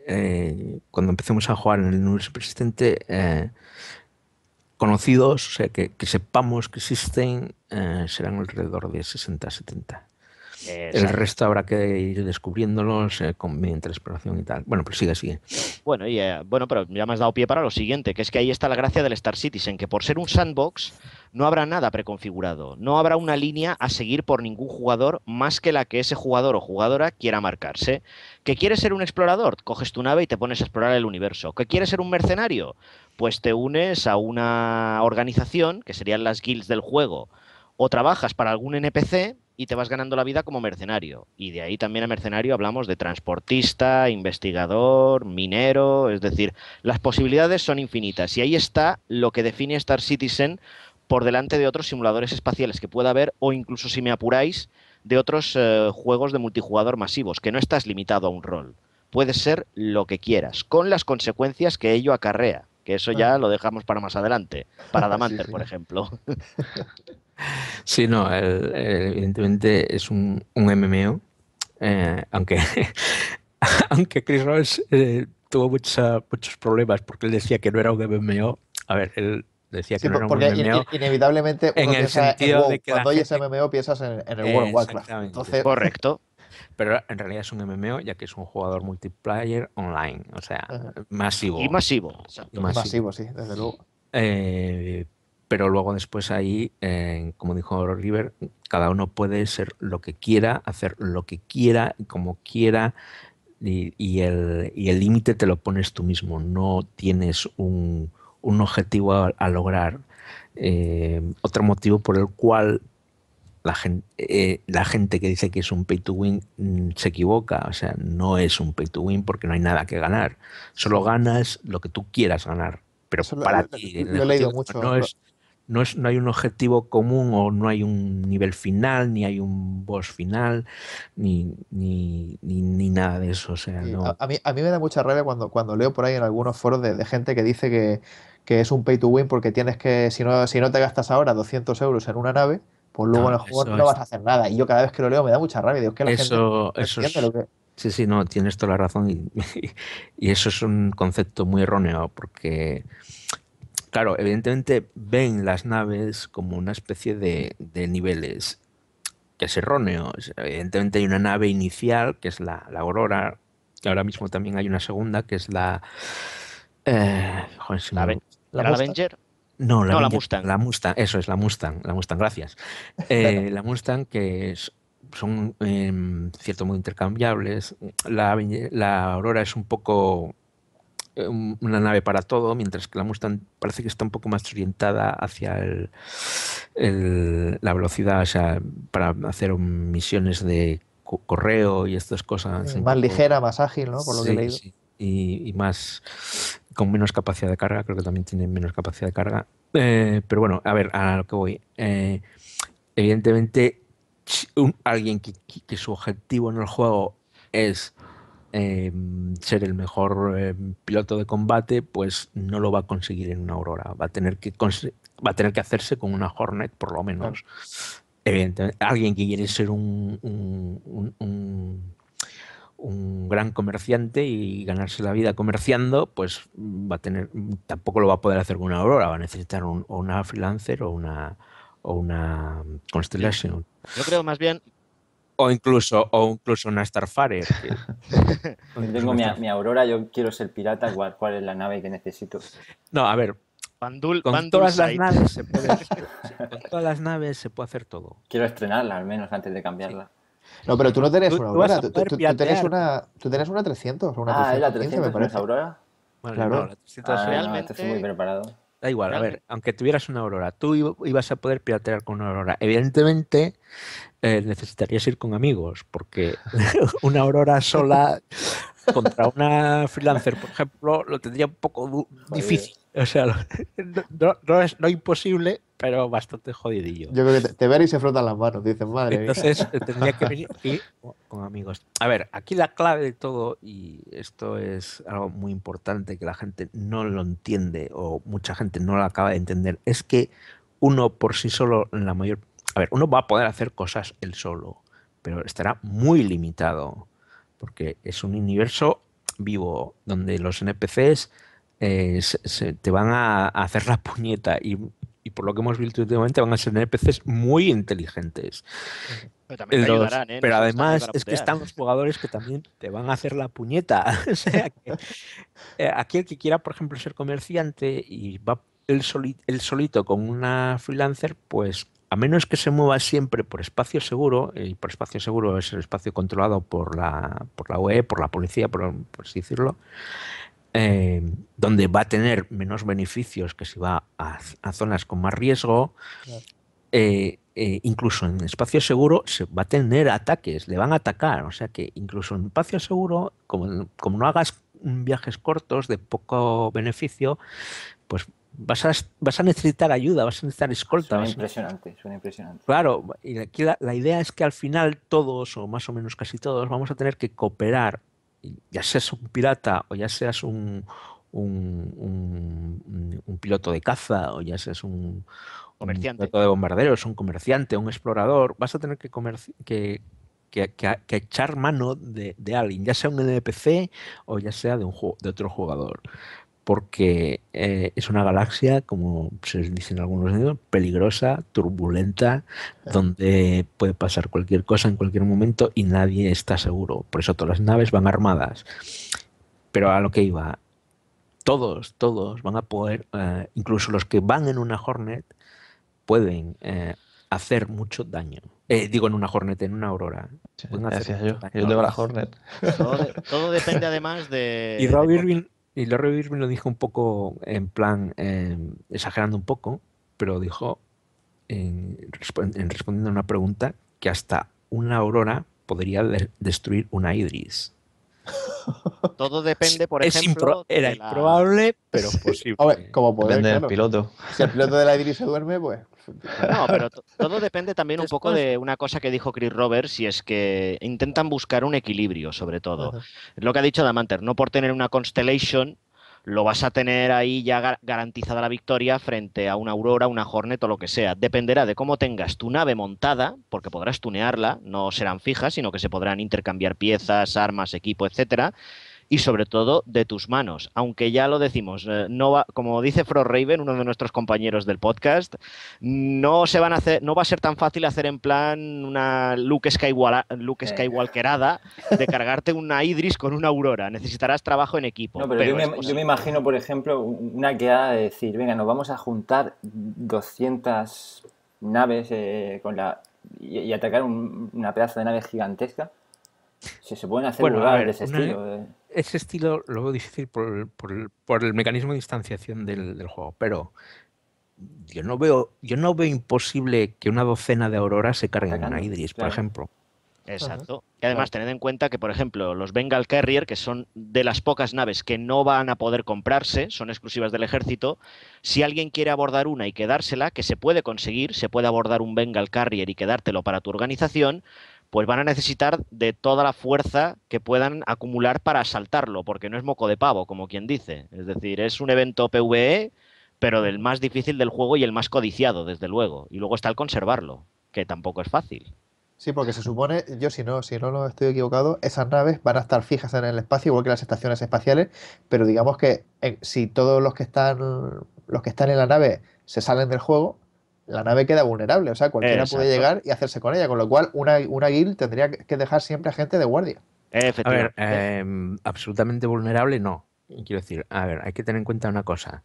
Speaker 4: eh, cuando empecemos a jugar en el universo persistente, eh, conocidos, o sea, que, sepamos que existen, eh, serán alrededor de 60-70. El resto habrá que ir descubriéndolos con, mediante la exploración y tal. Bueno, pero sigue, sigue.
Speaker 5: Bueno, y, bueno, pero ya me has dado pie para lo siguiente, que es que ahí está la gracia del Star Citizen, que por ser un sandbox, no habrá nada preconfigurado, no habrá una línea a seguir por ningún jugador más que la que ese jugador o jugadora quiera marcarse. ¿Que quieres ser un explorador? Coges tu nave y te pones a explorar el universo. ¿Que quieres ser un mercenario? Pues te unes a una organización, que serían las guilds del juego, o trabajas para algún NPC y te vas ganando la vida como mercenario. Y de ahí también a mercenario hablamos de transportista, investigador, minero, es decir, las posibilidades son infinitas. Y ahí está lo que define Star Citizen por delante de otros simuladores espaciales que pueda haber o incluso si me apuráis de otros eh, juegos de multijugador masivos, que no estás limitado a un rol. Puedes ser lo que quieras, con las consecuencias que ello acarrea, que eso ya lo dejamos para más adelante, para Damanter, por ejemplo.
Speaker 4: Sí, no, evidentemente es un, un MMO, eh, aunque, aunque Chris Rolls eh, tuvo muchos problemas porque él decía que no era un MMO. A ver, él Decía que era un MMO.
Speaker 3: inevitablemente en el sentido de cuando oyes MMO piensas en, el World of Warcraft. Correcto.
Speaker 4: Pero en realidad es un MMO, ya que es un jugador multiplayer online, o sea, masivo. Y masivo. masivo. sí, desde luego. Eh, pero luego después ahí, eh, como dijo River, cada uno puede ser lo que quiera, hacer lo que quiera, como quiera, y, el límite te lo pones tú mismo, no tienes un, un objetivo a, lograr. Eh, otro motivo por el cual la gente, eh, la gente, que dice que es un pay to win mm, se equivoca. O sea, no es un pay to win porque no hay nada que ganar. Solo ganas lo que tú quieras ganar. Pero para ti, he leído mucho. No es, no, es, no hay un objetivo común o no hay un nivel final, ni hay un boss final, ni, ni, ni, nada de eso. sea,
Speaker 3: a, mí, me da mucha rabia cuando, cuando leo por ahí en algunos foros de, gente que dice que, que, es un pay to win porque tienes que, si no, si no te gastas ahora 200 euros en una nave,
Speaker 4: pues luego no, ah, en el no vas a
Speaker 3: hacer nada. Y yo cada vez que lo leo me da mucha rabia. que la eso
Speaker 4: Sí, sí, no, tienes toda la razón. y eso es un concepto muy erróneo porque claro, evidentemente ven las naves como una especie de, niveles que es erróneo. Evidentemente hay una nave inicial, que es la, Aurora, que ahora mismo también hay una segunda, que es la... Eh, la, Avenger. No, la, Mustang. La Mustang, eso es, la Mustang, la Mustang, gracias. Eh, la Mustang, que son en cierto modo intercambiables. La, la Aurora es un poco eh, una nave para todo, mientras que la Mustang parece que está un poco más orientada hacia el, la velocidad, o sea, para hacer misiones de correo y estas cosas. Eh, más ligera, más ágil, ¿no? Por lo que he leído. Sí. Y, más con menos capacidad de carga, creo que también tiene menos capacidad de carga. Eh, pero bueno, a ver, a lo que voy. evidentemente, alguien que, su objetivo en el juego es Em, ser el mejor em, piloto de combate, pues no lo va a conseguir en una Aurora. Va a tener que, va a tener que hacerse con una Hornet, por lo menos. Evidentemente, alguien que quiere ser un, un, gran comerciante y ganarse la vida comerciando, pues va a tener, tampoco lo va a poder hacer con una Aurora, va a necesitar un, una freelancer o una, o una Constellation.
Speaker 5: Yo
Speaker 1: creo más bien,
Speaker 4: o incluso, o incluso una Starfire.
Speaker 1: tengo mi, mi, Aurora, yo quiero ser pirata, ¿cuál, cuál es la nave que necesito? No, a ver. con, todas las naves se puede, con todas las naves se puede hacer todo. Quiero estrenarla al menos antes de cambiarla. No, pero tú no tenés una Aurora. Tú, tenés
Speaker 3: una, tú, una, 300 ah,
Speaker 1: es la 300 me parece. Aurora? claro. Ah, no, estoy muy preparado.
Speaker 4: Da igual, a ver, aunque tuvieras una aurora, tú ibas a poder piratear con una aurora. Evidentemente, eh, necesitarías ir con amigos, porque una aurora sola contra una freelancer, por ejemplo, lo tendría un poco difícil. O sea, no, es imposible, pero bastante jodidillo. Yo creo que te, ver
Speaker 3: y se frotan las manos, dices madre Entonces eh, tendría que venir
Speaker 4: con amigos. A ver, aquí la clave de todo, y esto es algo muy importante que la gente no lo entiende o mucha gente no lo acaba de entender, es que uno por sí solo, en la mayor... A ver, uno va a poder hacer cosas él solo, pero estará muy limitado, porque es un universo vivo donde los NPCs eh, te van a, hacer la puñeta y, por lo que hemos visto últimamente van a ser NPCs muy inteligentes. Pero, ¿eh? además es que están los jugadores que también te van a hacer la puñeta. o sea, que, eh, aquel que quiera, por ejemplo, ser comerciante y va el solito con una freelancer, pues a menos que se mueva siempre por espacio seguro, y por espacio seguro es el espacio controlado por la, por la UE, por la policía, por, por así decirlo, eh, donde va a tener menos beneficios que si va a, zonas con más riesgo. Eh, eh, incluso en espacio seguro se va a tener ataques, le van a atacar. O sea que incluso en espacio seguro, como, como no hagas viajes cortos de poco beneficio, pues vas a, vas a necesitar ayuda, vas a necesitar escolta. Suena impresionante,
Speaker 1: suena impresionante.
Speaker 4: Claro, y aquí la idea es que al final todos, o más o menos casi todos, vamos a tener que cooperar ya seas un pirata o ya seas un, un, piloto de caza o ya seas un, comerciante. piloto de bombarderos, un comerciante, un explorador, vas a tener que, que, que, echar mano de, alguien, ya sea un NPC o ya sea de, un, de otro jugador porque eh, es una galaxia, como se dice en algunos años, peligrosa, turbulenta, donde puede pasar cualquier cosa en cualquier momento y nadie está seguro. Por eso todas las naves van armadas. Pero a lo que iba, todos, todos van a poder, eh, incluso los que van en una Hornet, pueden eh, hacer mucho daño. digo en una Hornet, en una Aurora. gracias yo. tengo la Hornet. Todo, depende
Speaker 5: además de. Y Rob
Speaker 4: Irving y Larry Irving lo dijo un poco en plan, em, exagerando un poco, pero dijo en, respondiendo a una pregunta que hasta una aurora podría destruir una Idris.
Speaker 5: Todo depende, por ejemplo. era
Speaker 3: improbable,
Speaker 5: pero posible. A ver,
Speaker 4: depende del piloto.
Speaker 3: Si el piloto de la Idris se duerme, pues.
Speaker 5: No, pero todo depende también un poco de una cosa que dijo Chris Roberts y es que intentan buscar un equilibrio, sobre todo. Lo que ha dicho Damanter, no por tener una Constellation lo vas a tener ahí ya garantizada la victoria frente a una Aurora, una Hornet o lo que sea. Dependerá de cómo tengas tu nave montada, porque podrás tunearla, no serán fijas, sino que se podrán intercambiar piezas, armas, equipo, etcétera y sobre todo de tus manos. Aunque ya lo decimos, eh, no va, como dice Fro Raven, uno de nuestros compañeros del podcast, no se van a hacer, no va a ser tan fácil hacer en plan una Luke, Skywalker Luke Skywalkerada de cargarte una Idris con una Aurora. Necesitarás trabajo en equipo. yo, me, imagino,
Speaker 1: por ejemplo, una que de decir, venga, nos vamos a juntar 200 naves eh, con la y, atacar una pedazo de nave gigantesca. Si se pueden hacer lugares de ese estilo. Eh
Speaker 4: ese estilo lo veo difícil por, por, por el mecanismo de distanciación del, del, juego, pero yo no veo yo no veo imposible que una docena de auroras se carguen en a Idris, por ejemplo. Exacto.
Speaker 5: Y además tened en cuenta que, por ejemplo, los Bengal Carrier, que son de las pocas naves que no van a poder comprarse, son exclusivas del ejército, si alguien quiere abordar una y quedársela, que se puede conseguir, se puede abordar un Bengal Carrier y quedártelo para tu organización, pues van a necesitar de toda la fuerza que puedan acumular para asaltarlo, porque no es moco de pavo, como quien dice. Es decir, es un evento PvE, pero del más difícil del juego y el más codiciado, desde luego. Y luego está el conservarlo, que tampoco es fácil.
Speaker 3: Sí, porque se supone, yo si no, si no lo estoy equivocado, esas naves van a estar fijas en el espacio, igual que las estaciones espaciales, pero digamos que eh, si todos los que están los que están en la nave se salen del juego, la nave queda vulnerable, o sea, cualquiera puede llegar y hacerse con ella, con lo cual una, una guild tendría que dejar siempre a gente de guardia.
Speaker 4: A em, absolutamente vulnerable no. Quiero decir, a ver, hay que tener en cuenta una cosa.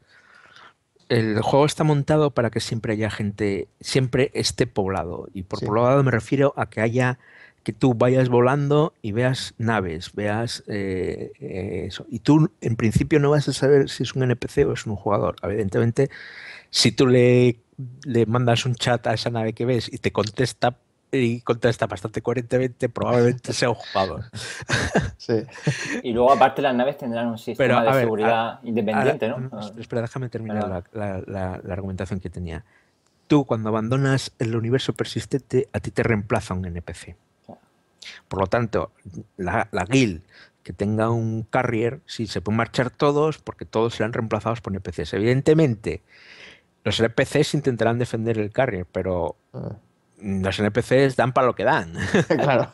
Speaker 4: El juego está montado para que siempre haya gente, siempre esté poblado. Y por poblado me refiero a que haya, que tú vayas volando y veas naves, veas eh, eh, eso. Y tú en principio no vas a saber si es un NPC o es un jugador. Evidentemente, si tú le le mandas un chat a esa nave que ves y te contesta y contesta bastante coherentemente, probablemente sea un jugador. Sí.
Speaker 1: Y luego, aparte, las naves tendrán un sistema de seguridad independiente, ¿no? Ah. Espera,
Speaker 4: déjame terminar la, argumentación que tenía. Tú, cuando abandonas el universo persistente, a ti te reemplaza un NPC. Por lo tanto, la, la guild que tenga un carrier, sí, se pueden marchar todos porque todos serán reemplazados por NPCs. Evidentemente, los NPCs intentarán defender el carrier, pero ah. los NPCs dan para lo que dan. claro.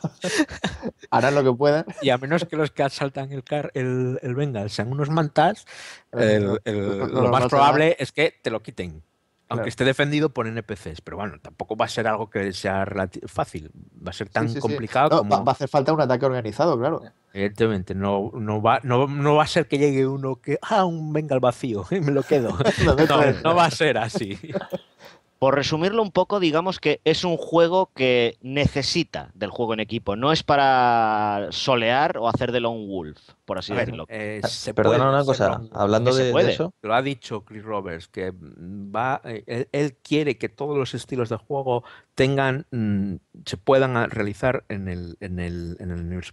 Speaker 4: Harán lo que puedan. Y a menos que los que asaltan el, car el, el Bengal sean unos mantas, lo más probable es que te lo quiten. Aunque esté defendido por NPCs, pero bueno, tampoco va a ser algo que sea fácil. Va a ser tan complicado como. Va, a hacer falta un ataque organizado, claro. Evidentemente, no, no, va, no, va a ser que llegue uno que. Ah, un venga al vacío y me lo quedo. no, no va a ser así. Por resumirlo
Speaker 5: un poco, digamos que es un juego que necesita del juego en equipo. No es
Speaker 4: para solear o hacer de Lone Wolf por
Speaker 5: así decirlo. Eh, ah, se Perdona una cosa,
Speaker 2: hablando de, eso.
Speaker 4: Lo ha dicho Chris Roberts, que mm, va, eh, él, quiere que todos los estilos de juego tengan, mm, se puedan ah, realizar en el, en el, universo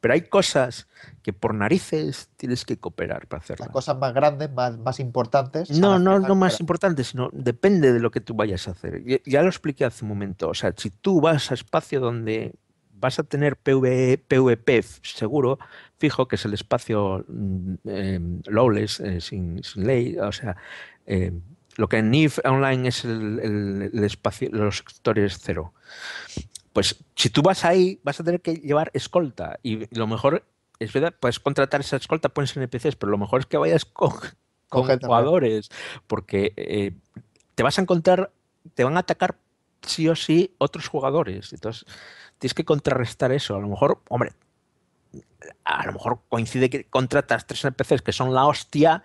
Speaker 4: Pero hay cosas que por narices tienes que cooperar para hacerlas. Las
Speaker 3: cosas más grandes, más, más importantes. No, no, no más
Speaker 4: importantes, sino depende de lo que tú vayas a hacer. Ya, lo expliqué hace un momento. O sea, si tú vas a espacio donde vas a tener PvP e, seguro, fijo, que es el espacio mm, em, lowless, eh, sin, ley, o sea, em, lo que en NIF Online es el, espacio, los sectores cero. Pues si tú vas ahí, vas a tener que llevar escolta y lo mejor es verdad, puedes contratar esa escolta, pueden ser NPCs, pero lo mejor es que vayas con, jugadores, porque eh, te vas a encontrar, te van a atacar sí o sí otros jugadores. Entonces, tienes que contrarrestar eso. A lo mejor, hombre, a lo mejor coincide que contratas tres NPCs que son la hostia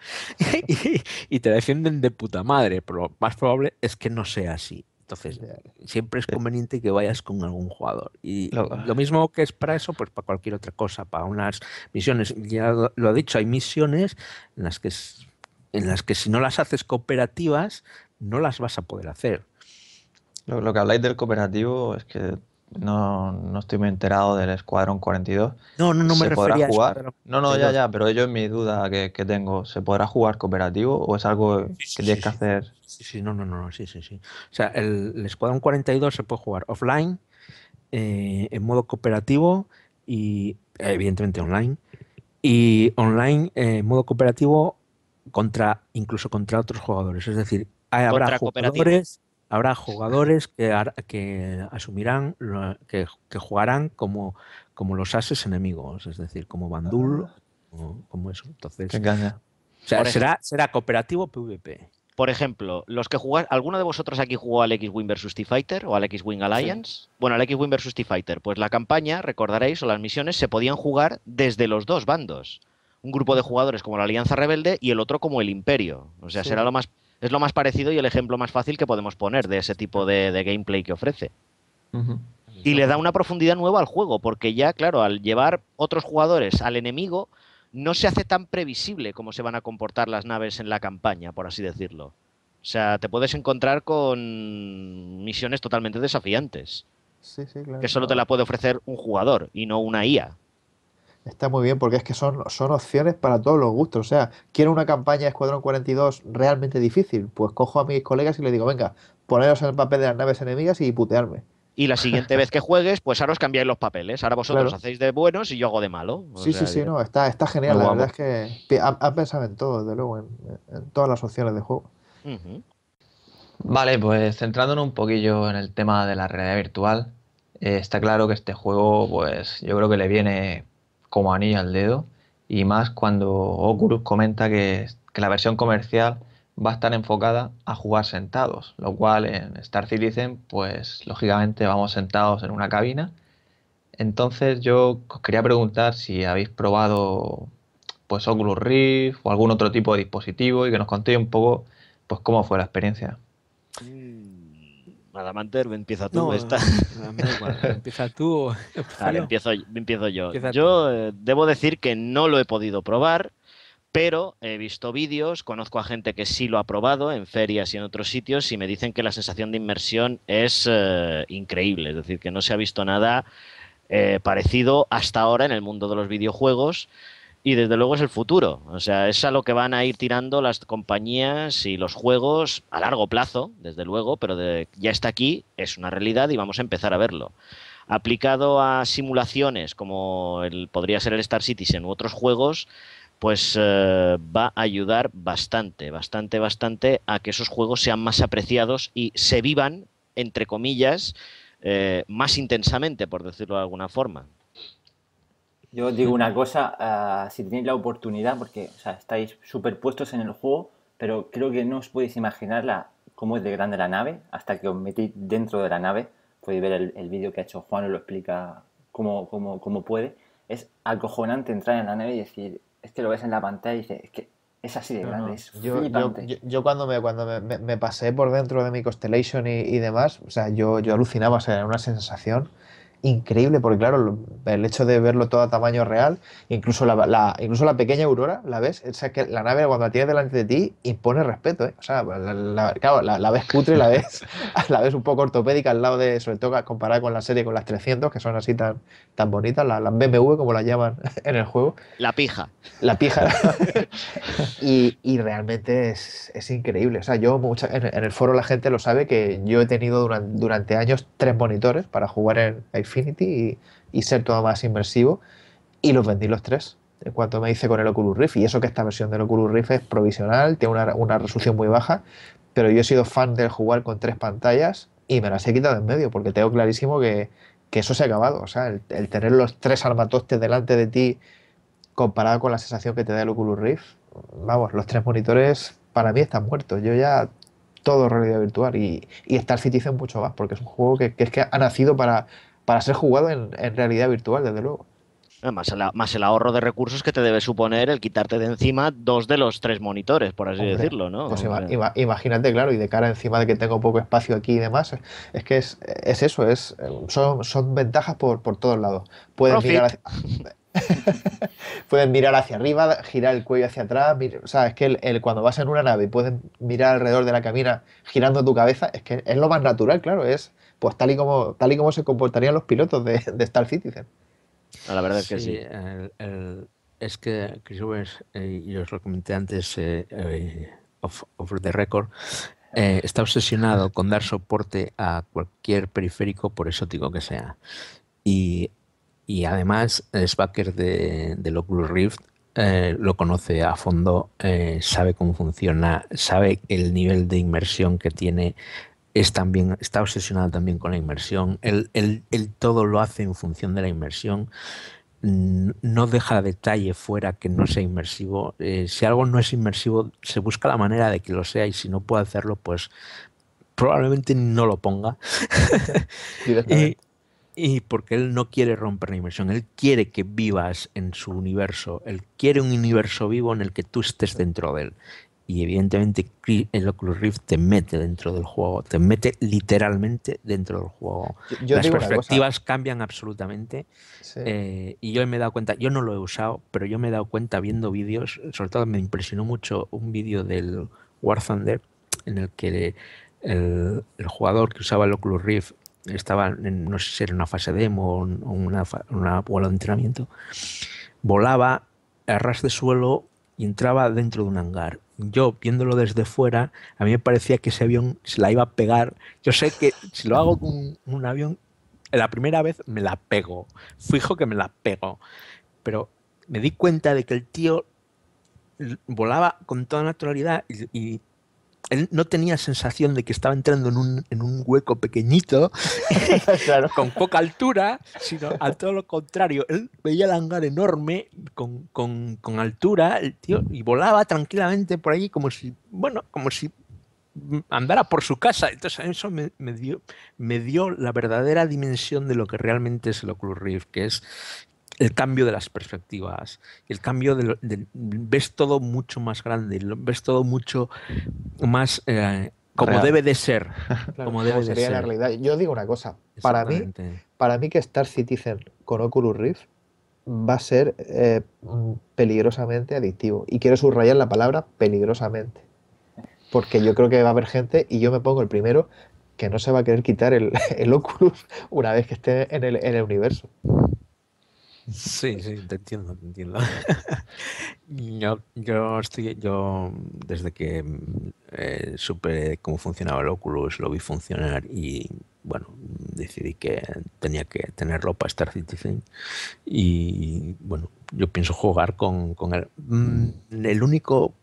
Speaker 4: y, te defienden de puta madre, pero lo más probable es que no sea así. Entonces, siempre es conveniente que vayas con algún jugador. Y lo, mismo que es para eso, pues para cualquier otra cosa, para unas misiones. Ya lo he dicho, hay misiones en las que, en las que si no las haces cooperativas, no las vas a poder hacer.
Speaker 2: lo que habláis del cooperativo es que no, no estoy muy enterado del Escuadrón 42. No, no, no me ¿Se a jugar? no, no, ya, ya, pero yo en mi duda que, tengo, ¿se podrá jugar cooperativo o es algo que tienes que hacer? Sí, sí, no, no, no, sí, sí, sí. O sea,
Speaker 4: el, Escuadrón 42 se puede jugar offline, eh, en modo cooperativo y evidentemente online. Y online, en eh, modo cooperativo, contra incluso contra otros jugadores. Es decir, habrá jugadores habrá jugadores que, asumirán, que, jugarán como, los ases enemigos, es decir, como Bandul, ah. como, como eso. Entonces, O será, será cooperativo PvP.
Speaker 5: Por ejemplo, los que ¿alguno de vosotros aquí jugó al X-Wing vs T-Fighter o al X-Wing Alliance? Bueno, al X-Wing vs T-Fighter, pues la campaña, recordaréis, o las misiones se podían jugar desde los dos bandos. Un grupo de jugadores como la Alianza Rebelde y el otro como el Imperio. O sea, será lo más es lo más parecido y el ejemplo más fácil que podemos poner de ese tipo de, gameplay que ofrece. Y le da una profundidad nueva al juego, porque ya, claro, al llevar otros jugadores al enemigo, no se hace tan previsible cómo se van a comportar las naves en la campaña, por así decirlo. O sea, te puedes encontrar con misiones totalmente desafiantes. Que solo te la puede ofrecer un jugador y no una IA.
Speaker 3: Está muy bien porque es que son, son opciones para todos los gustos. O sea, quiero una campaña de Escuadrón 42 realmente difícil. Pues cojo a mis colegas y les digo, venga, poneros en el papel de las naves enemigas y putearme.
Speaker 5: Y la siguiente vez que juegues, pues ahora os cambiáis los papeles. Ahora vosotros hacéis de buenos y yo hago de malo. sí, sí, sí, no,
Speaker 3: está, está genial. la verdad es que han, pensado en todo, desde luego, en, todas las opciones de juego.
Speaker 2: Vale, pues centrándonos un poquillo en el tema de la realidad virtual, eh, está claro que este juego, pues yo creo que le viene como anillo al dedo y más cuando Oculus comenta que, que, la versión comercial va a estar enfocada a jugar sentados, lo cual en Star Citizen pues lógicamente vamos sentados en una cabina. Entonces yo os quería preguntar si habéis probado pues Oculus Rift o algún otro tipo de dispositivo y que nos contéis un poco pues cómo fue la experiencia. Mm,
Speaker 5: Adamanter, empieza tú empieza tú. Vale, empiezo, empiezo, yo. yo eh, debo decir que no lo he podido probar, pero he visto vídeos, conozco a gente que sí lo ha probado en ferias y en otros sitios y me dicen que la sensación de inmersión es eh, increíble, es decir, que no se ha visto nada eh, parecido hasta ahora en el mundo de los videojuegos y desde luego es el futuro. O sea, es a lo que van a ir tirando las compañías y los juegos a largo plazo, desde luego, pero ya está aquí, es una realidad y vamos a empezar a verlo. Aplicado a simulaciones como el, podría ser el Star Citizen u otros juegos, pues eh, va a ayudar bastante, bastante, bastante a que esos juegos sean más apreciados y se vivan, entre comillas, eh, más intensamente, por decirlo de alguna forma.
Speaker 1: Yo digo una cosa, ah, si tenéis la oportunidad, porque o sea, estáis superpuestos en el juego, pero creo que no os podéis imaginar la, cómo es de grande la nave hasta que os metéis dentro de la nave. Podéis ver el, vídeo que ha hecho Juan, lo explica cómo, puede. Es acojonante entrar en la nave y decir, es que lo ves en la pantalla y dices, es que es así de grande. yo,
Speaker 3: yo, cuando, me, cuando me, pasé por dentro de mi Constellation y, demás, o sea, yo, yo alucinaba, era una sensación increíble, porque claro, el hecho de verlo todo a tamaño real, incluso la, incluso la pequeña aurora, la ves, que la nave cuando la tienes delante de ti impone respeto, ¿eh? o sea, la, la, la, ves cutre, la ves, la un poco ortopédica al lado de, sobre todo comparada con la serie, con las 300, que son así tan, tan bonitas, las BMW como las llaman en el juego. La pija. La pija. y, y, realmente es, es, increíble, o sea, yo mucha, en, el foro la gente lo sabe que yo he tenido durante, durante años tres monitores para jugar en Infinity y, ser todo más inmersivo. Y los vendí los tres en cuanto me hice con el Oculus Rift. Y eso que esta versión del Oculus Rift es provisional, tiene una, resolución muy baja, pero yo he sido fan del jugar con tres pantallas y me las he quitado en medio porque tengo clarísimo que, eso se ha acabado. O sea, el, tener los tres armatostes delante de ti comparado con la sensación que te da el Oculus Rift, vamos, los tres monitores para mí están muertos. Yo ya todo realidad virtual y, y Star Citizen mucho más porque es un juego que es que ha nacido para para ser jugado en, realidad virtual, desde
Speaker 5: luego. Eh, más el, el, ahorro de recursos que te debe suponer el quitarte de encima dos de los tres monitores, por así decirlo, ¿no? Pues
Speaker 3: imagínate, claro, y de cara encima de que tengo poco espacio aquí y demás, es que es, eso, es son, ventajas por, todos lados. Puedes mirar, hacia, mirar hacia arriba, girar el cuello hacia atrás, o sea, es que el, cuando vas en una nave y puedes mirar alrededor de la cabina girando tu cabeza, es que es lo más natural, claro, es pues tal y como, tal y como se comportarían los pilotos de, Star Citizen.
Speaker 4: Ah, la verdad es que sí. es que Chris Evans, eh, y os lo comenté antes, eh, eh off, the record, eh, está obsesionado con dar soporte a cualquier periférico, por exótico que sea. Y, y además, es backer de, del Oculus Rift lo conoce a fondo, sabe cómo funciona, sabe el nivel de inmersión que tiene también, está obsesionado también con la inmersión, él, todo lo hace en función de la inmersión, no deja detalle fuera que no sea inmersivo. Eh, si algo no es inmersivo, se busca la manera de que lo sea y si no puede hacerlo, pues probablemente no lo ponga. y, y, porque él no quiere romper la inmersión, él quiere que vivas en su universo, él quiere un universo vivo en el que tú estés dentro de él y evidentemente el Oculus Rift te mete dentro del juego, te mete literalmente dentro del juego. Las perspectivas cambian absolutamente eh, y yo me he dado cuenta, yo no lo he usado, pero yo me he dado cuenta viendo vídeos, sobre todo me impresionó mucho un vídeo del War Thunder en el que el, jugador que usaba el Oculus Rift estaba, en, no sé si era una fase demo o una, una bola de entrenamiento, volaba a ras de suelo y entraba dentro de un hangar yo viéndolo desde fuera, a mí me parecía que ese avión se la iba a pegar. Yo sé que si lo hago con un avión, la primera vez me la pego, fijo que me la pego, pero me di cuenta de que el tío volaba con toda naturalidad y, él no tenía sensación de que estaba entrando en un, hueco pequeñito, con poca altura, sino a todo lo contrario. Él veía el hangar enorme, con, altura, el tío, y volaba tranquilamente por allí como si, bueno, como si andara por su casa. Entonces eso me, dio, me dio la verdadera dimensión de lo que realmente es el Oculus Rift, que es el cambio de las perspectivas, el cambio de ves todo mucho más grande, ves todo mucho más eh, como debe de ser, como debe de ser. la
Speaker 3: realidad. Yo digo una cosa, para
Speaker 4: mí, que Star Citizen con Oculus Rift
Speaker 3: va a ser eh, peligrosamente adictivo y quiero subrayar la palabra peligrosamente, porque yo creo que va a haber gente y yo me pongo el primero que no se va a querer quitar el, el Oculus una vez que esté en el, en el universo.
Speaker 4: Sí, sí, te entiendo, te entiendo. yo, estoy, yo desde que mm, eh, supe cómo funcionaba el Oculus, lo vi funcionar y bueno, decidí que tenía que tenerlo para Star Citizen y bueno, yo pienso jugar con, con él. El, mm, el único,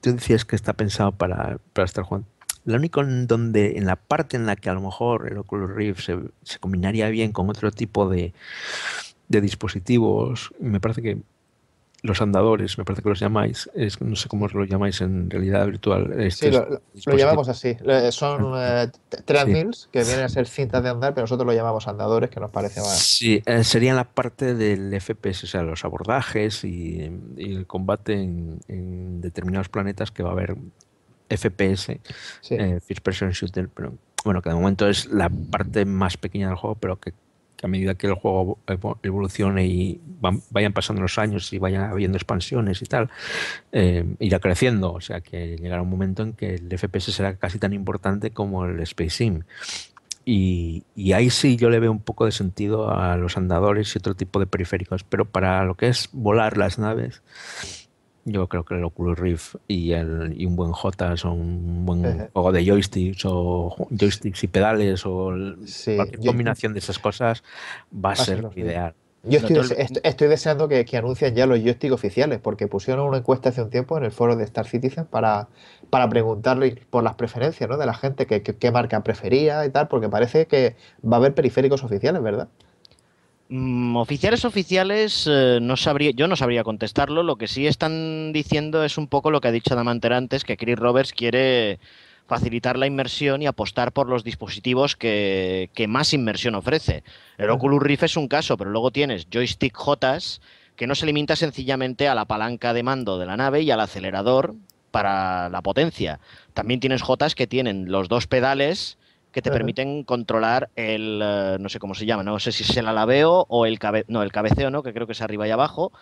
Speaker 4: tú decías que está pensado para, para estar Juan. Lo único en donde, en la parte en la que a lo mejor el Oculus Rift se combinaría bien con otro tipo de, de dispositivos, me parece que los andadores, me parece que los llamáis, es, no sé cómo lo llamáis en realidad virtual. Este lo, llamamos
Speaker 3: así. Son ah, eh, que vienen a ser cintas de andar, pero nosotros lo llamamos andadores, que nos parece más.
Speaker 4: Sí, serían eh, sería la parte del FPS, o sea, los abordajes y, el combate en, determinados planetas que va a haber FPS, eh, Shooter, pero bueno, que de momento es la parte más pequeña del juego, pero que a medida que el juego evolucione y vayan pasando los años y vayan habiendo expansiones y tal, eh, irá creciendo. O sea que llegará un momento en que el FPS será casi tan importante como el Space Sim. Y, y, ahí sí yo le veo un poco de sentido a los andadores y otro tipo de periféricos, pero para lo que es volar las naves, yo creo que el Oculus Rift y, el, y un buen J o un buen juego de joysticks o joysticks y pedales o combinación de esas cosas va a ser ideal. Yo
Speaker 3: estoy, deseando que, anuncien ya los joysticks oficiales, porque pusieron una encuesta hace un tiempo en el foro de Star Citizen para, para preguntarle por las preferencias ¿no? de la gente, qué marca prefería y tal, porque parece que va a haber periféricos oficiales, ¿verdad?
Speaker 5: Mm, oficiales oficiales, eh, no yo no sabría contestarlo. Lo que sí están diciendo es un poco lo que ha dicho Damanter antes, que Chris Roberts quiere facilitar la inmersión y apostar por los dispositivos que, que más inmersión ofrece. El Oculus Rift es un caso, pero luego tienes joystick Jotas que no se limita sencillamente a la palanca de mando de la nave y al acelerador para la potencia. También tienes Jotas que tienen los dos pedales que te permiten controlar el, eh, no sé cómo se llama, no sé si es el alabeo o el, cabe, no, el cabeceo, ¿no? que creo que es arriba y abajo.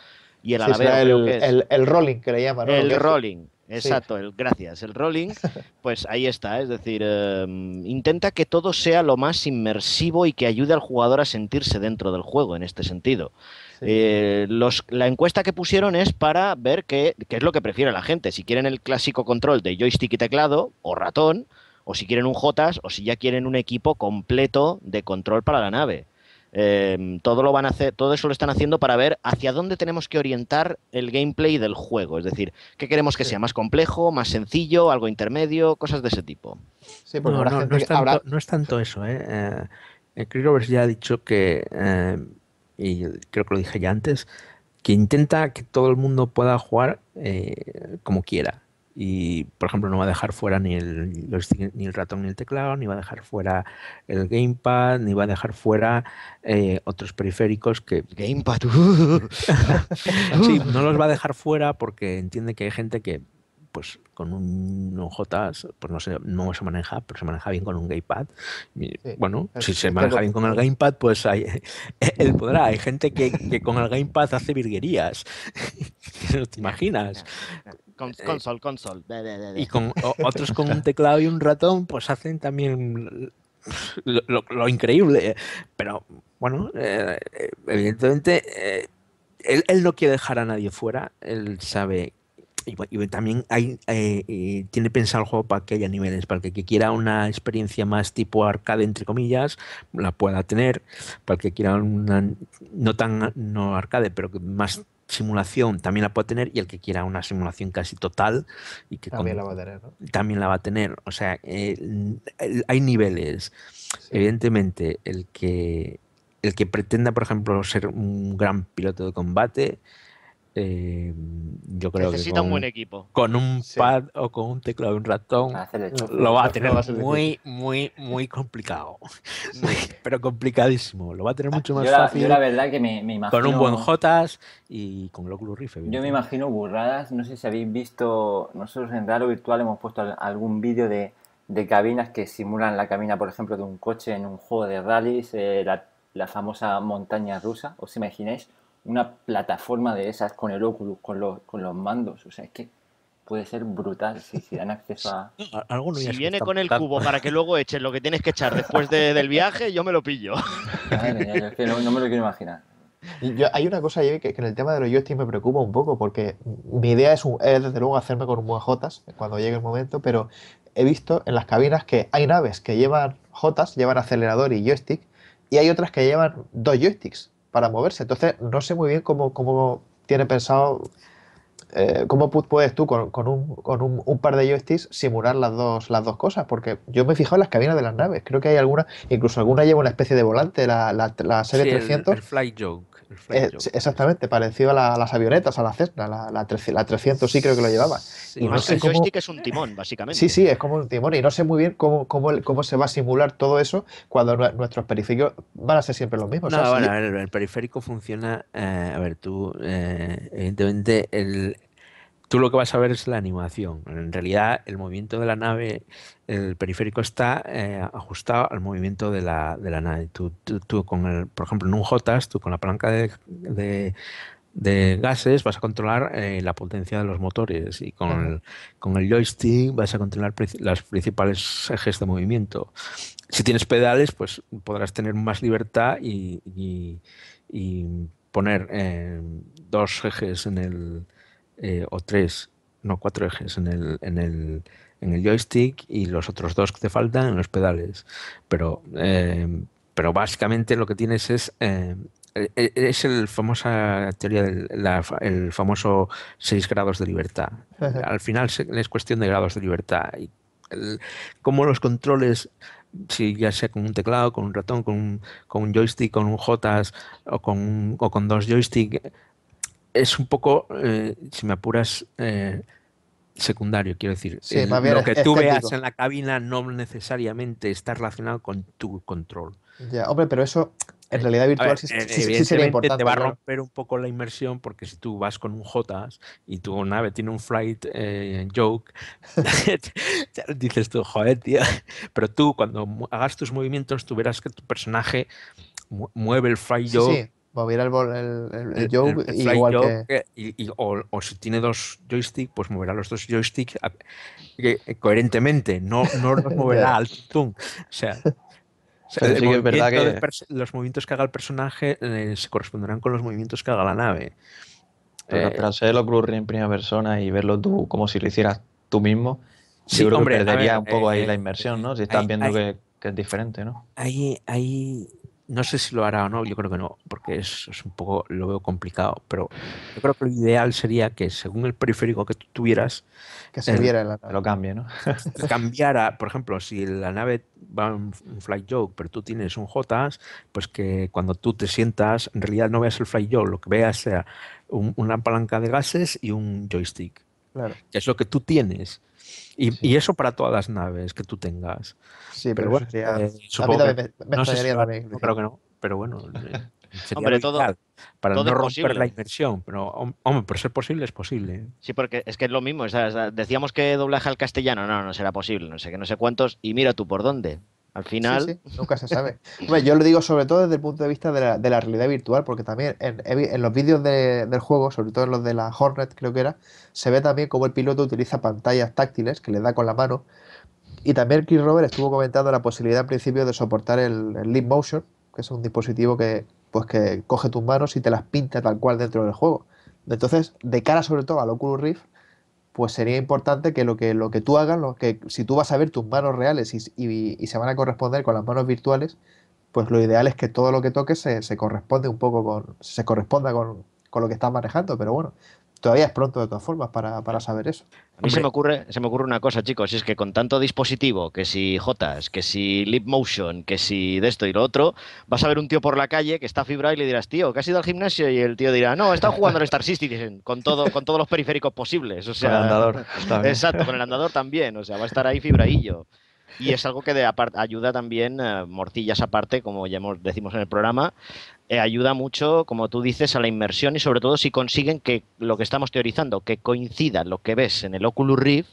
Speaker 5: Y el alabeo. El, rolling
Speaker 3: que le llaman. El rolling.
Speaker 5: Exacto, el, gracias. El rolling, pues ahí está. ¿eh? Es decir, em, intenta que todo sea lo más inmersivo y que ayude al jugador a sentirse dentro del juego en este sentido. Eh, los, la encuesta que pusieron es para ver qué, qué es lo que prefiere la gente. Si quieren el clásico control de joystick y teclado o ratón, o si quieren un Jotas, o si ya quieren un equipo completo de control para la nave. Em, todo lo van a hacer, todo eso lo están haciendo para ver hacia dónde tenemos que orientar el gameplay del juego. Es decir, qué queremos que sea más complejo, más sencillo, algo intermedio, cosas de ese tipo. Sí,
Speaker 3: no,
Speaker 4: no, es tanto, eso. ¿eh? eh, eh ya ha dicho que, eh, y creo que lo dije ya antes, que intenta que todo el mundo pueda jugar eh, como quiera y por ejemplo no va a dejar fuera ni el, ni el ratón ni el teclado, ni va a dejar fuera el gamepad, ni va a dejar fuera eh, otros periféricos que... Gamepad, uh. sí, no los va a dejar fuera porque entiende que hay gente que pues con un OJ, pues no, se, no se maneja, pero se maneja bien con un gamepad. bueno, si se maneja bien con el gamepad, pues hay, él podrá. Hay gente que, con el gamepad hace virguerías. te imaginas. Con, eh, console, console. Y con otros con un teclado y un ratón, pues hacen también lo, increíble. Pero bueno, eh, eh, evidentemente, él, él no quiere dejar a nadie fuera. Él sabe y, también hay, eh, eh, tiene pensado el juego para que haya niveles, para el que quiera una experiencia más tipo arcade, entre comillas, la pueda tener, para el que quiera una no tan no arcade, pero más simulación también la puede tener y el que quiera una simulación casi total y que también la va a tener también la va a tener o sea hay niveles evidentemente el que el que pretenda por ejemplo ser un gran piloto de combate eh, yo creo que con, un buen equipo. Con un pad o con un teclado y un ratón lo va a tener muy, muy, muy complicado. Pero complicadísimo. Lo va a tener mucho más fácil.
Speaker 1: Con un buen Jotas
Speaker 4: y con el Oculus Rift. Yo me
Speaker 1: imagino burradas. No sé si habéis visto... Nosotros en Raro Virtual hemos puesto algún vídeo de, cabinas que simulan la cabina, por ejemplo, de un coche en un juego de rallies. Eh, la, la famosa montaña rusa. ¿Os imagináis? una plataforma de esas con el Oculus, con los, con los mandos. O sea, es que puede ser brutal si, dan acceso a...
Speaker 5: si viene con el cubo para que luego eches lo que tienes que echar
Speaker 1: después del viaje, yo me lo pillo. es que no, me lo quiero imaginar.
Speaker 5: Yo,
Speaker 3: hay una cosa, que, en el tema de los joysticks me preocupa un poco, porque mi idea es, desde luego hacerme con un buen Jotas cuando llegue el momento, pero he visto en las cabinas que hay naves que llevan Jotas, llevan acelerador y joystick, y hay otras que llevan dos joysticks para moverse. Entonces, no sé muy bien cómo, cómo tiene pensado, eh, cómo puedes tú con, con, un, con un, par de joysticks simular las dos, las dos cosas, porque yo me he fijado en las cabinas de las naves, creo que hay alguna, incluso alguna lleva una especie de volante, la, la, serie 300. Flight eh, exactamente, parecido a, las avionetas, a la Cessna, la, 300 sí creo que lo llevaba. y no el joystick
Speaker 4: es un timón, básicamente. Sí, sí, es
Speaker 3: como un timón y no sé muy bien cómo, se va a simular todo eso cuando nuestros periféricos van a ser siempre los mismos. No,
Speaker 4: el periférico funciona, eh, a ver, tú, eh, evidentemente, el, Tú lo que vas a ver es la animación. En realidad, el movimiento de la nave, el periférico está eh, ajustado al movimiento de la, nave. Tú, con el, por ejemplo, en un JOTAS, tú con la palanca de, gases vas a controlar eh, la potencia de los motores y con, el, joystick vas a controlar los principales ejes de movimiento. Si tienes pedales, pues podrás tener más libertad y, poner eh, dos ejes en el, eh, o tres, no, cuatro ejes en el, en el, en el joystick y los otros dos que te faltan en los pedales. Pero, eh, pero básicamente lo que tienes es... Eh, e, e, es el famosa teoría del el famoso seis grados de libertad. Al final es cuestión de grados de libertad. Y cómo los controles, si ya sea con un teclado, con un ratón, con un, joystick, con un JOTAS o con, o con dos joysticks, es un poco, eh, si me apuras, eh, secundario, quiero decir, sí, lo que tú veas en la cabina no necesariamente está relacionado con tu control.
Speaker 3: Ya, hombre, pero eso en eh, realidad virtual sí, sí, sería importante. Te va a
Speaker 4: romper un poco la inmersión porque si tú vas con un Jotas y tu nave tiene un flight joke, dices tú, joder, tío. Pero tú, cuando hagas tus movimientos, tú verás que tu personaje mueve el flight joke Moverá el, el, el, igual que... Eh, o, si tiene dos joysticks, pues moverá los dos joysticks eh, coherentemente, no, los moverá al zoom O sea, verdad que... los movimientos que haga el personaje eh, se corresponderán con los movimientos
Speaker 2: que haga la nave. Pero, eh, pero en primera persona y verlo tú como si lo hicieras tú mismo, sí, que perdería un poco ahí la inmersión, ¿no? Si estás viendo que, es diferente, ¿no?
Speaker 4: ahí hay no sé si lo hará o no, yo creo que no, porque es, un poco, lo veo complicado, pero yo creo que lo ideal sería que según el periférico que tú tuvieras, que se el, la lo cambie, ¿no? cambiara, por ejemplo, si la nave va en flight joke, pero tú tienes un J, pues que cuando tú te sientas, en realidad no veas el flight joke, lo que veas sea una palanca de gases y un joystick. Claro. es lo que tú tienes y, eso para todas las naves que tú tengas. Sí, pero, bueno, supongo creo que no, pero bueno. Eh, hombre, todo, para todo no romper la inversión, pero hombre, por ser posible es posible.
Speaker 5: Sí, porque es que es lo mismo, decíamos que doblaje al castellano, no, no será posible, no sé qué, no sé cuántos, y mira tú por dónde. Al final.
Speaker 3: nunca se sabe. yo lo digo sobre todo desde el punto de vista de la, realidad virtual, porque también en, los vídeos de, del juego, sobre todo en los de la Hornet, creo que era, se ve también cómo el piloto utiliza pantallas táctiles que le da con la mano. Y también Chris Robert estuvo comentando la posibilidad al principio de soportar el, Leap Motion, que es un dispositivo que, pues, que coge tus manos y te las pinta tal cual dentro del juego. Entonces, de cara sobre todo al Oculus Rift, pues sería importante que lo que, lo que tú hagas, lo que, si tú vas a ver tus manos reales y, se van a corresponder con las manos virtuales, pues lo ideal es que todo lo que toques se, se corresponde un poco con, se corresponda con, con, lo que estás manejando, pero bueno, todavía es pronto de todas formas para, saber eso.
Speaker 5: A mí se me, ocurre, se me ocurre una cosa, chicos, es que con tanto dispositivo, que si Jotas, que si Leap Motion, que si de esto y lo otro, vas a ver un tío por la calle que está fibrado y le dirás, tío, ¿que has ido al gimnasio? Y el tío dirá, no, he estado jugando al Star Citizen con, todo, con todos los periféricos posibles. O sea, con el andador. Exacto, con el andador también. O sea, va a estar ahí fibradillo. Y es algo que de ayuda también, mortillas eh, morcillas aparte, como ya hemos, decimos en el programa, eh, ayuda mucho, como tú dices, a la inmersión y sobre todo si consiguen que lo que estamos teorizando, que coincida lo que ves en el Oculus Rift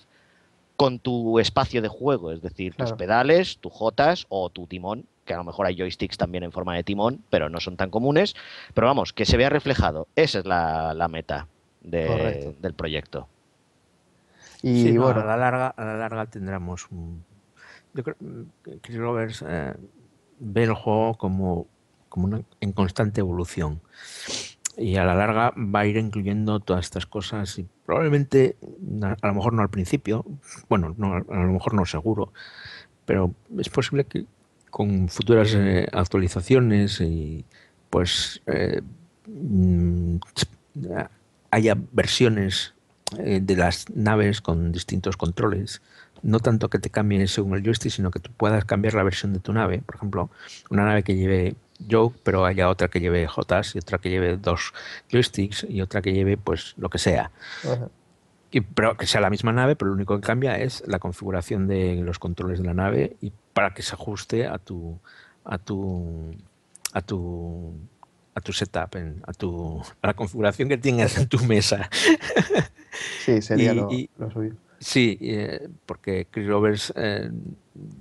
Speaker 5: con tu espacio de juego, es decir, tus pedales, tus jotas o tu timón, que a lo mejor hay joysticks también en forma de timón, pero no son tan comunes, pero vamos, que se vea reflejado, esa es la, meta del proyecto. Y bueno,
Speaker 4: a la larga, a la larga tendremos un... Yo creo mm, que eh, ve el juego como como en constante evolución. Y a la larga va a ir incluyendo todas estas cosas y probablemente, a, lo mejor no al principio, bueno, a lo mejor no seguro, pero es posible que con futuras eh, actualizaciones y pues eh, mm, haya versiones eh, de las naves con distintos controles no tanto que te cambien según el joystick, sino que tú puedas cambiar la versión de tu nave. Por ejemplo, una nave que lleve Joke, pero haya otra que lleve Jotas y otra que lleve dos joysticks y otra que lleve pues lo que sea. pero que sea la misma nave, pero lo único que cambia es la configuración de los controles de la nave y para que se ajuste a tu a tu a tu a tu setup, a tu a la configuración que tienes en tu mesa. Sí, sería lo, Sí, eh, porque Chris Roberts eh,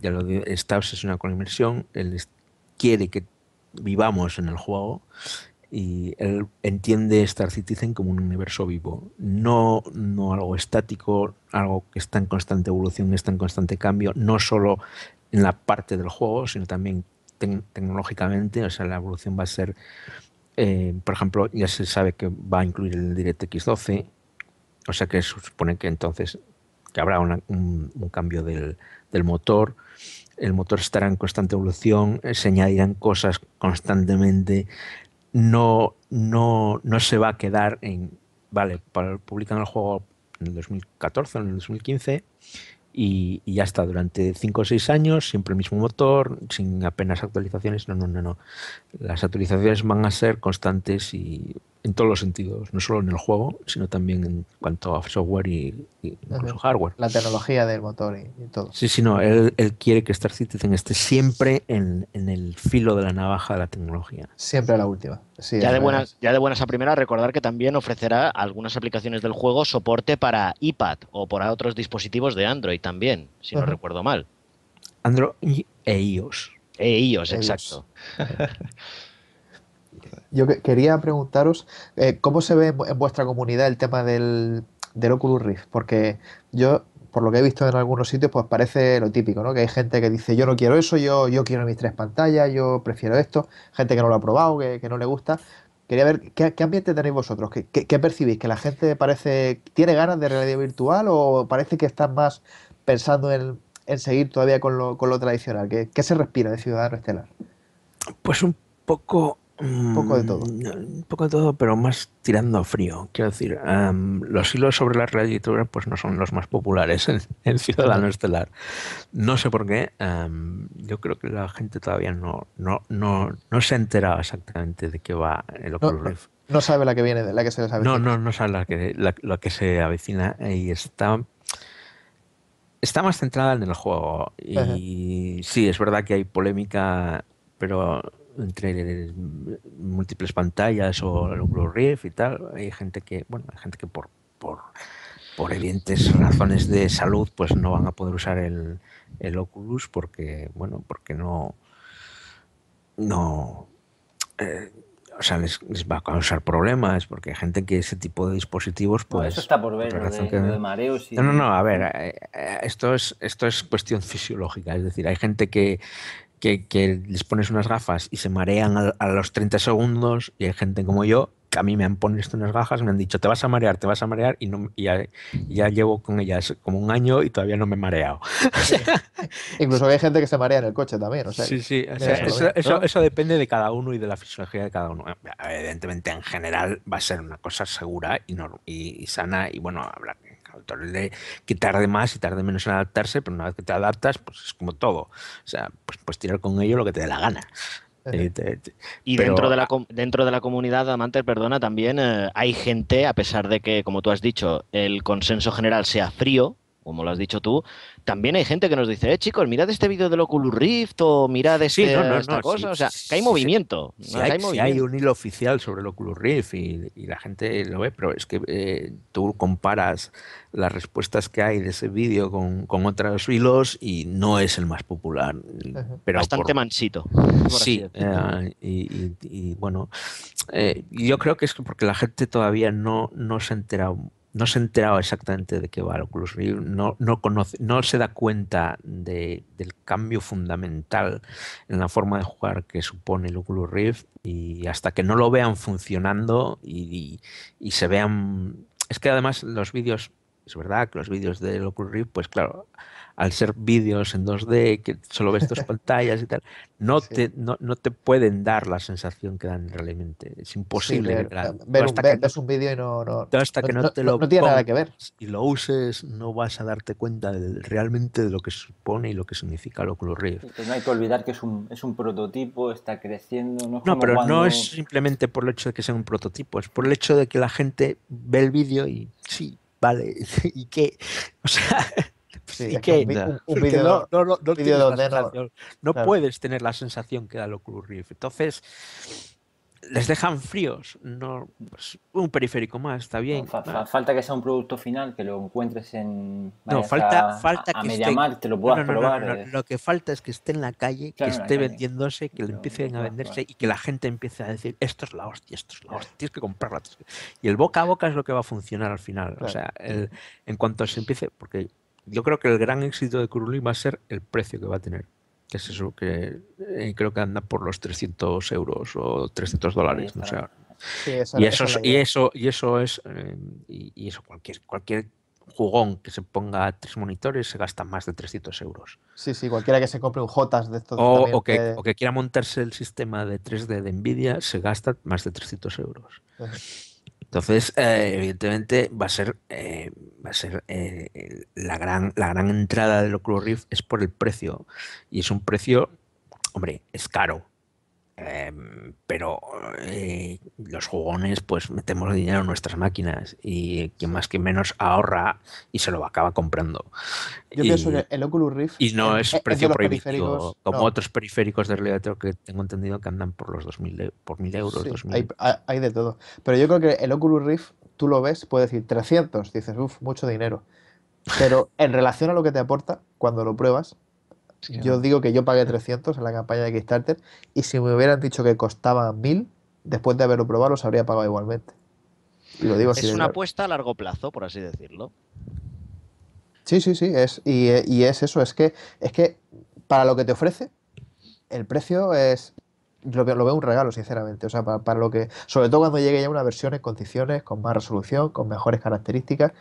Speaker 4: ya lo está obsesionado con inmersión él quiere que vivamos en el juego y él entiende Star Citizen como un universo vivo, no, no algo estático, algo que está en constante evolución, está en constante cambio, no solo en la parte del juego, sino también tecnológicamente, o sea, la evolución va a ser, eh, por ejemplo, ya se sabe que va a incluir el DirectX 12, o sea que se supone que entonces que habrá un, cambio del motor, el motor estará en constante evolución, eh, se añadirán cosas constantemente, no, no, se va a quedar en, vale, publican el juego en el 2014, en el 2015 y, ya está, durante 5 o 6 años, siempre el mismo motor, sin apenas actualizaciones, no, no, no, no. Las actualizaciones van a ser constantes y en todos los sentidos, no solo en el juego, sino también en cuanto a software y, incluso hardware.
Speaker 3: La tecnología del motor y, todo.
Speaker 4: Sí, sí, no, él, quiere que Star Citizen esté siempre en, el filo de la navaja de la tecnología. Siempre a la última. ya, de buenas,
Speaker 5: ya de buenas a primera recordar que también ofrecerá algunas aplicaciones del juego soporte para iPad o para otros dispositivos de Android también, si no recuerdo mal.
Speaker 4: Android e E iOS,
Speaker 5: e -iOS. exacto. E
Speaker 3: Yo quería preguntaros eh, cómo se ve en vuestra comunidad el tema del, del Oculus Rift, porque yo por lo que he visto en algunos sitios, pues parece lo típico, ¿no? Que hay gente que dice, yo no quiero eso, yo, yo quiero mis tres pantallas, yo prefiero esto, gente que no lo ha probado, que, no le gusta. Quería ver, ¿qué, ambiente tenéis vosotros? ¿Qué, ¿Qué, percibís? ¿Que la gente parece, tiene ganas de realidad virtual o parece que están más pensando en, seguir todavía con lo, tradicional? ¿Qué, ¿Qué, se respira de Ciudadano Estelar?
Speaker 4: Pues un poco un poco de todo. Mm, un poco de todo, pero más tirando a frío. Quiero decir, los hilos sobre la realidad pues no son los más populares en, Ciudadano Estelar. No sé por qué. yo creo que la gente todavía no, no, no, se ha enterado exactamente de qué va el Oculus
Speaker 3: no, No sabe la que viene, de la que se les No, no,
Speaker 4: no sabe la que, la, que se avecina eh, y está está más centrada en el juego. Y sí, es verdad que hay polémica, pero entre múltiples pantallas o el Oculus Rift y tal. Hay gente que, bueno, hay gente que por, por, por evidentes razones de salud, pues no van a poder usar el, Oculus porque, bueno, porque no, no, eh, o sea, les, va a causar problemas, porque hay gente que ese tipo de dispositivos, pues... eso está por ver, de, mareos y... No, no, no, a ver, eh, eh, esto es, esto es cuestión fisiológica, es decir, hay gente que, que, les pones unas gafas y se marean a, los 30 segundos y hay gente como yo que a mí me han puesto unas gafas, me han dicho te vas a marear, te vas a marear y, no, ya, llevo con ellas como un año y todavía no me he mareado.
Speaker 3: Incluso hay gente que se marea en el coche también. O sea, sí, sí, eso,
Speaker 4: eso, depende de cada uno y de la fisiología de cada uno. Evidentemente en general va a ser una cosa segura y, y, sana y bueno, hablar de que tarde más y tarde menos en adaptarse, pero una vez que te adaptas, pues es como todo. O sea, pues, pues tirar con ello lo que te dé la gana. Eh, y, dentro, de
Speaker 5: la, dentro de la comunidad, Amante, perdona, también eh, hay gente, a pesar de que, como tú has dicho, el consenso general sea frío, como lo has dicho tú, también hay gente que nos dice, eh, chicos, mirad este vídeo del Oculus Rift o mirad este, no, no, esta cosa. o sea, que hay, movimiento, si hay,
Speaker 4: un hilo oficial sobre el Oculus Rift y, la gente lo ve, pero es que eh, tú comparas las respuestas que hay de ese vídeo con, con, otros hilos y no es el más popular. Pero Bastante manchito mansito. sí, eh, y, bueno, eh, yo creo que es porque la gente todavía no, no se ha enterado no se ha enterado exactamente de qué va el Oculus Rift, no, no, conoce, no se da cuenta del cambio fundamental en la forma de jugar que supone el Oculus Rift y hasta que no lo vean funcionando y, y, se vean... Es que además los vídeos, es verdad que los vídeos del Oculus Rift, pues claro, al ser vídeos en 2D, que solo ves dos pantallas y tal, no, te, no, te pueden dar la sensación que dan realmente. Es imposible. ver, que un vídeo y no, no, no, tiene nada que ver. Y lo uses, no vas a darte cuenta realmente de lo que supone y lo que significa lo Oculus Rift.
Speaker 1: no hay que olvidar que es un, prototipo, está creciendo. No, pero no es
Speaker 4: simplemente por el hecho de que sea un prototipo, es por el hecho de que la gente ve el vídeo y sí, vale, ¿y que O sea, no, puedes tener la sensación que da lo Rift. Entonces, les dejan fríos. No, pues,
Speaker 1: un periférico más, está bien. falta que sea un producto final, que lo encuentres en. no, falta, a, falta que esté... te lo puedas probar. Eh.
Speaker 4: lo que falta es que esté en la calle, que esté vendiéndose, que le empiecen a venderse y que la gente empiece a decir: esto es la hostia, esto es la hostia, tienes que comprarla. Y el boca a boca es lo que va a funcionar al final. O sea, en cuanto se empiece, porque yo creo que el gran éxito de Curulí va a ser el precio que va a tener. Que es eso, que eh, creo que anda por los 300 euros o 300 dólares. no y, eso es, y, eso, y eso es, eh, y, eso cualquier, cualquier jugón que se ponga a tres monitores se gasta más de 300 euros.
Speaker 3: Sí, sí, cualquiera que se compre un Jotas de estos. O, o, que, o
Speaker 4: que, quiera montarse el sistema de 3D de Nvidia se gasta más de 300 euros. Pues entonces, eh, evidentemente, va a ser, eh, va a ser eh, la, gran, la gran entrada del Oculus Rift es por el precio. Y es un precio, hombre, es caro. Em, pero eh, los jugones, pues metemos dinero en nuestras máquinas y quien más que menos ahorra y se lo acaba comprando.
Speaker 3: Yo pienso que el Oculus Rift. Y no es, precio prohibido, como
Speaker 4: otros periféricos de realidad que tengo entendido que andan por los 2000, e, por 1000 euros. Sí,
Speaker 3: Hay, de todo. Pero yo creo que el Oculus Rift, tú lo ves, puede decir 300, dices, uff, mucho dinero. Pero en relación a lo que te aporta, cuando lo pruebas, yo digo que yo pagué 300 en la campaña de Kickstarter y si me hubieran dicho que costaba 1000, después de haberlo probado, los habría pagado igualmente. lo digo es una
Speaker 5: apuesta a largo plazo, por así decirlo.
Speaker 3: Sí, sí, sí, es, y, es eso, es que, es que para lo que te ofrece, el precio es, lo, lo veo un regalo, sinceramente, o sea, para, para, lo que, sobre todo cuando llegue ya una versión en condiciones, con más resolución, con mejores características,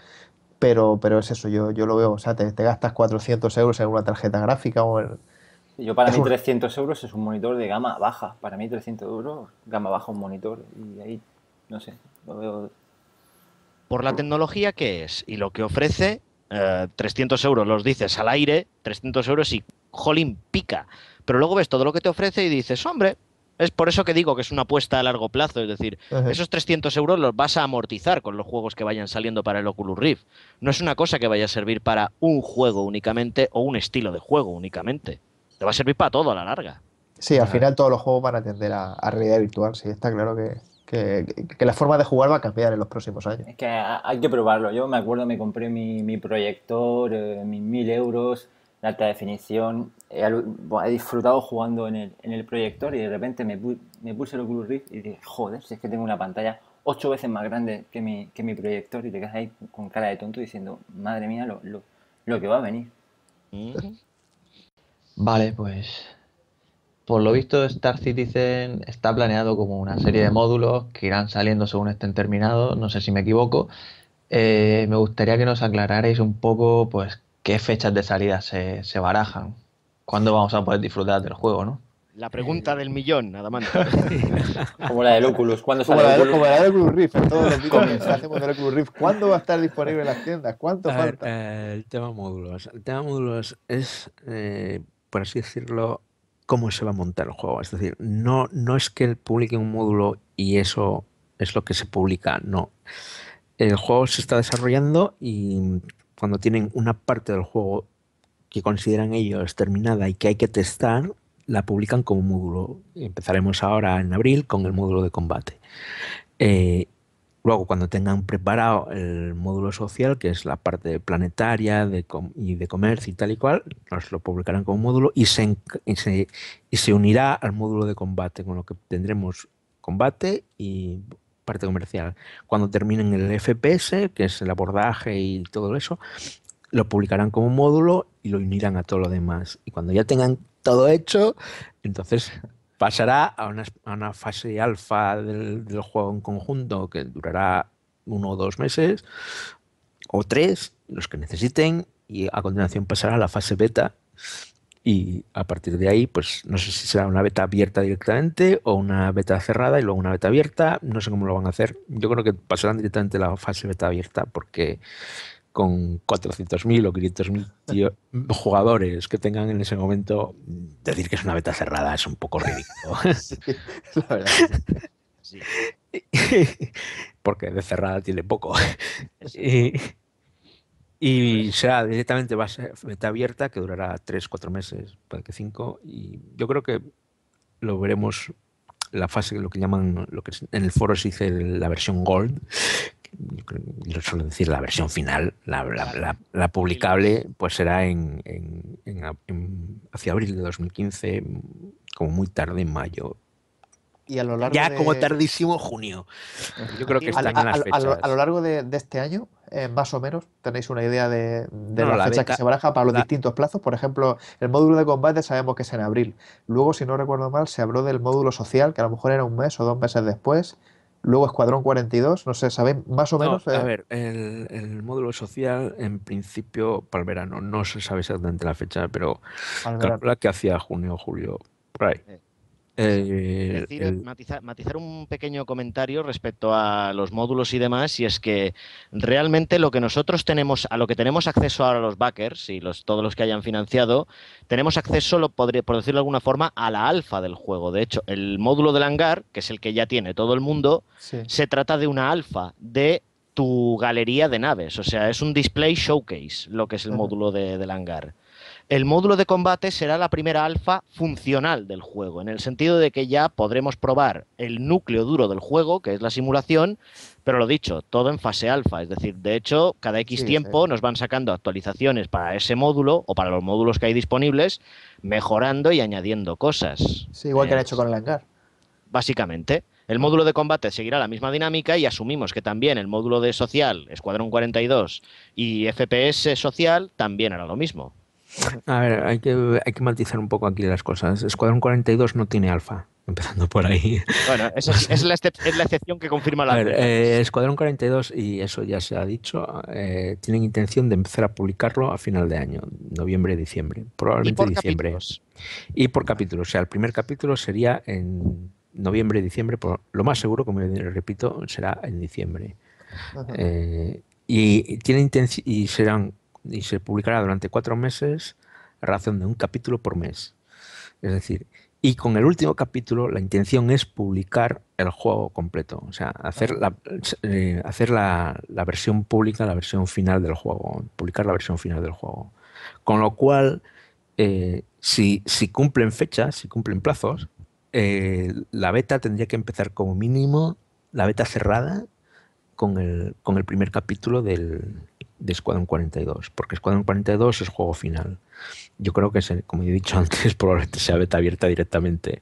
Speaker 3: pero, pero es eso, yo, yo lo veo, o sea, te, gastas 400 euros en una tarjeta gráfica o
Speaker 1: Yo para mí 300 euros es un monitor de gama baja, para mí 300 euros, gama baja un monitor, y ahí, no sé, lo veo...
Speaker 5: Por la tecnología que es y lo que ofrece, 300 eh, euros los dices al aire, 300 euros y jolín pica, pero luego ves todo lo que te ofrece y dices, hombre, es por eso que digo que es una apuesta a largo plazo, es decir, esos 300 euros los vas a amortizar con los juegos que vayan saliendo para el Oculus Rift. No es una cosa que vaya a servir para un juego únicamente o un estilo de juego únicamente. Te va a servir para todo a la larga.
Speaker 3: Sí, al final todos los juegos van a tender a, realidad virtual, sí, está claro que, que, la forma de jugar va a cambiar en los próximos años. Es
Speaker 1: que hay que probarlo. Yo me acuerdo, me compré mi, proyector, eh, mis mil euros, la alta definición. Eh, he, disfrutado jugando en el, en el, proyector y de repente me, puse el Oculus Rift y dije, joder, si es que tengo una pantalla ocho veces más grande que mi, que mi proyector y te quedas ahí con cara de tonto diciendo, madre mía, lo, que va a venir. Vale, pues
Speaker 2: por lo visto, Star Citizen está planeado como una serie de módulos que irán saliendo según estén terminados, no sé si me equivoco. Eh, me gustaría que nos aclararais un poco, pues, ¿Qué fechas de salida se, barajan? ¿Cuándo vamos a poder disfrutar del juego, no?
Speaker 5: La pregunta del millón, nada más. Como la del Oculus. ¿Cuándo como, la del, Oculus Rift.
Speaker 3: todos los hacemos del Oculus Rift. ¿Cuándo va a estar disponible en las tiendas? ¿Cuánto falta?
Speaker 4: Eh, el tema módulos. El tema módulos es, eh, por así decirlo, cómo se va a montar el juego. Es decir, no, no es que publique un módulo y eso es lo que se publica. No. El juego se está desarrollando y cuando tienen una parte del juego que consideran ellos terminada y que hay que testar, la publican como módulo. Empezaremos ahora en abril con el módulo de combate. Eh, luego, cuando tengan preparado el módulo social, que es la parte planetaria y de comercio y tal y cual, nos lo publicarán como módulo se, y se unirá al módulo de combate, con lo que tendremos combate y parte comercial. Cuando terminen el FPS, que es el abordaje y todo eso, lo publicarán como módulo y lo unirán a todo lo demás. Y cuando ya tengan todo hecho, entonces pasará a una, fase alfa del, del, juego en conjunto que durará uno o dos meses o tres, los que necesiten, y a continuación pasará a la fase beta y a partir de ahí, pues no sé si será una beta abierta directamente o una beta cerrada y luego una beta abierta. No sé cómo lo van a hacer. Yo creo que pasarán directamente la fase beta abierta porque con 400.000 o 500.000 jugadores que tengan en ese momento, decir que es una beta cerrada es un poco ridículo. la verdad. Porque de cerrada tiene poco. Y, y será directamente base beta abierta que durará tres, cuatro meses, puede que cinco, Y yo creo que lo veremos la fase, lo que llaman, lo que en el foro se dice la versión Gold. Yo suelo decir la versión final, la, publicable, pues será en, hacia abril de 2015, como muy tarde en mayo, ya como tardísimo junio. Yo creo que están en las fechas. A,
Speaker 3: lo, largo de, este año, eh, más o menos, tenéis una idea de, de la, fecha que se baraja para los distintos plazos. Por ejemplo, el módulo de combate sabemos que es en abril. Luego, si no recuerdo mal, se habló del módulo social, que a lo mejor era un mes o dos meses después. Luego Escuadrón 42, no sé, ¿sabéis más o menos? Eh? a
Speaker 4: ver, el, módulo social en principio para el verano, no se sabe exactamente la fecha, pero calcula que hacía junio julio, por ahí. Eh,
Speaker 5: matizar, un pequeño comentario respecto a los módulos y demás, y es que realmente lo que nosotros tenemos, a lo que tenemos acceso ahora los backers y todos los que hayan financiado, tenemos acceso, lo por decirlo de alguna forma, a la alfa del juego. De hecho, el módulo del hangar, que es el que ya tiene todo el mundo, se trata de una alfa de tu galería de naves. O sea, es un display showcase lo que es el módulo del hangar. El módulo de combate será la primera alfa funcional del juego, en el sentido de que ya podremos probar el núcleo duro del juego, que es la simulación, pero lo dicho, todo en fase alfa. Es decir, de hecho, cada X tiempo nos van sacando actualizaciones para ese módulo o para los módulos que hay disponibles, mejorando y añadiendo cosas. Sí, igual que han hecho con el hangar. Básicamente. El módulo de combate seguirá la misma dinámica y asumimos que también el módulo de social, Escuadrón 42 y FPS social también hará lo mismo.
Speaker 4: A ver, hay que, hay que matizar un poco aquí las cosas. Escuadrón 42 no tiene alfa, empezando por ahí. Bueno, es, la, excepción que confirma la... A eh, Escuadrón 42, y eso ya se ha dicho, eh, tienen intención de empezar a publicarlo a final de año, noviembre, diciembre, probablemente por diciembre. Capítulos? Y por capítulo, o sea, el primer capítulo sería en noviembre, diciembre, por, lo más seguro, como repito, será en diciembre. Eh, y, tienen y serán y se publicará durante cuatro meses a razón de un capítulo por mes. Es decir, y con el último capítulo la intención es publicar el juego completo, o sea, hacer la, eh, hacer la, versión pública, la versión final del juego, publicar la versión final del juego. Con lo cual, eh, si, cumplen fechas, si cumplen plazos, eh, la beta tendría que empezar como mínimo, la beta cerrada, con el primer capítulo del, de Squadron 42, porque Squadron 42 es juego final. Yo creo que, como he dicho antes, probablemente sea beta abierta directamente.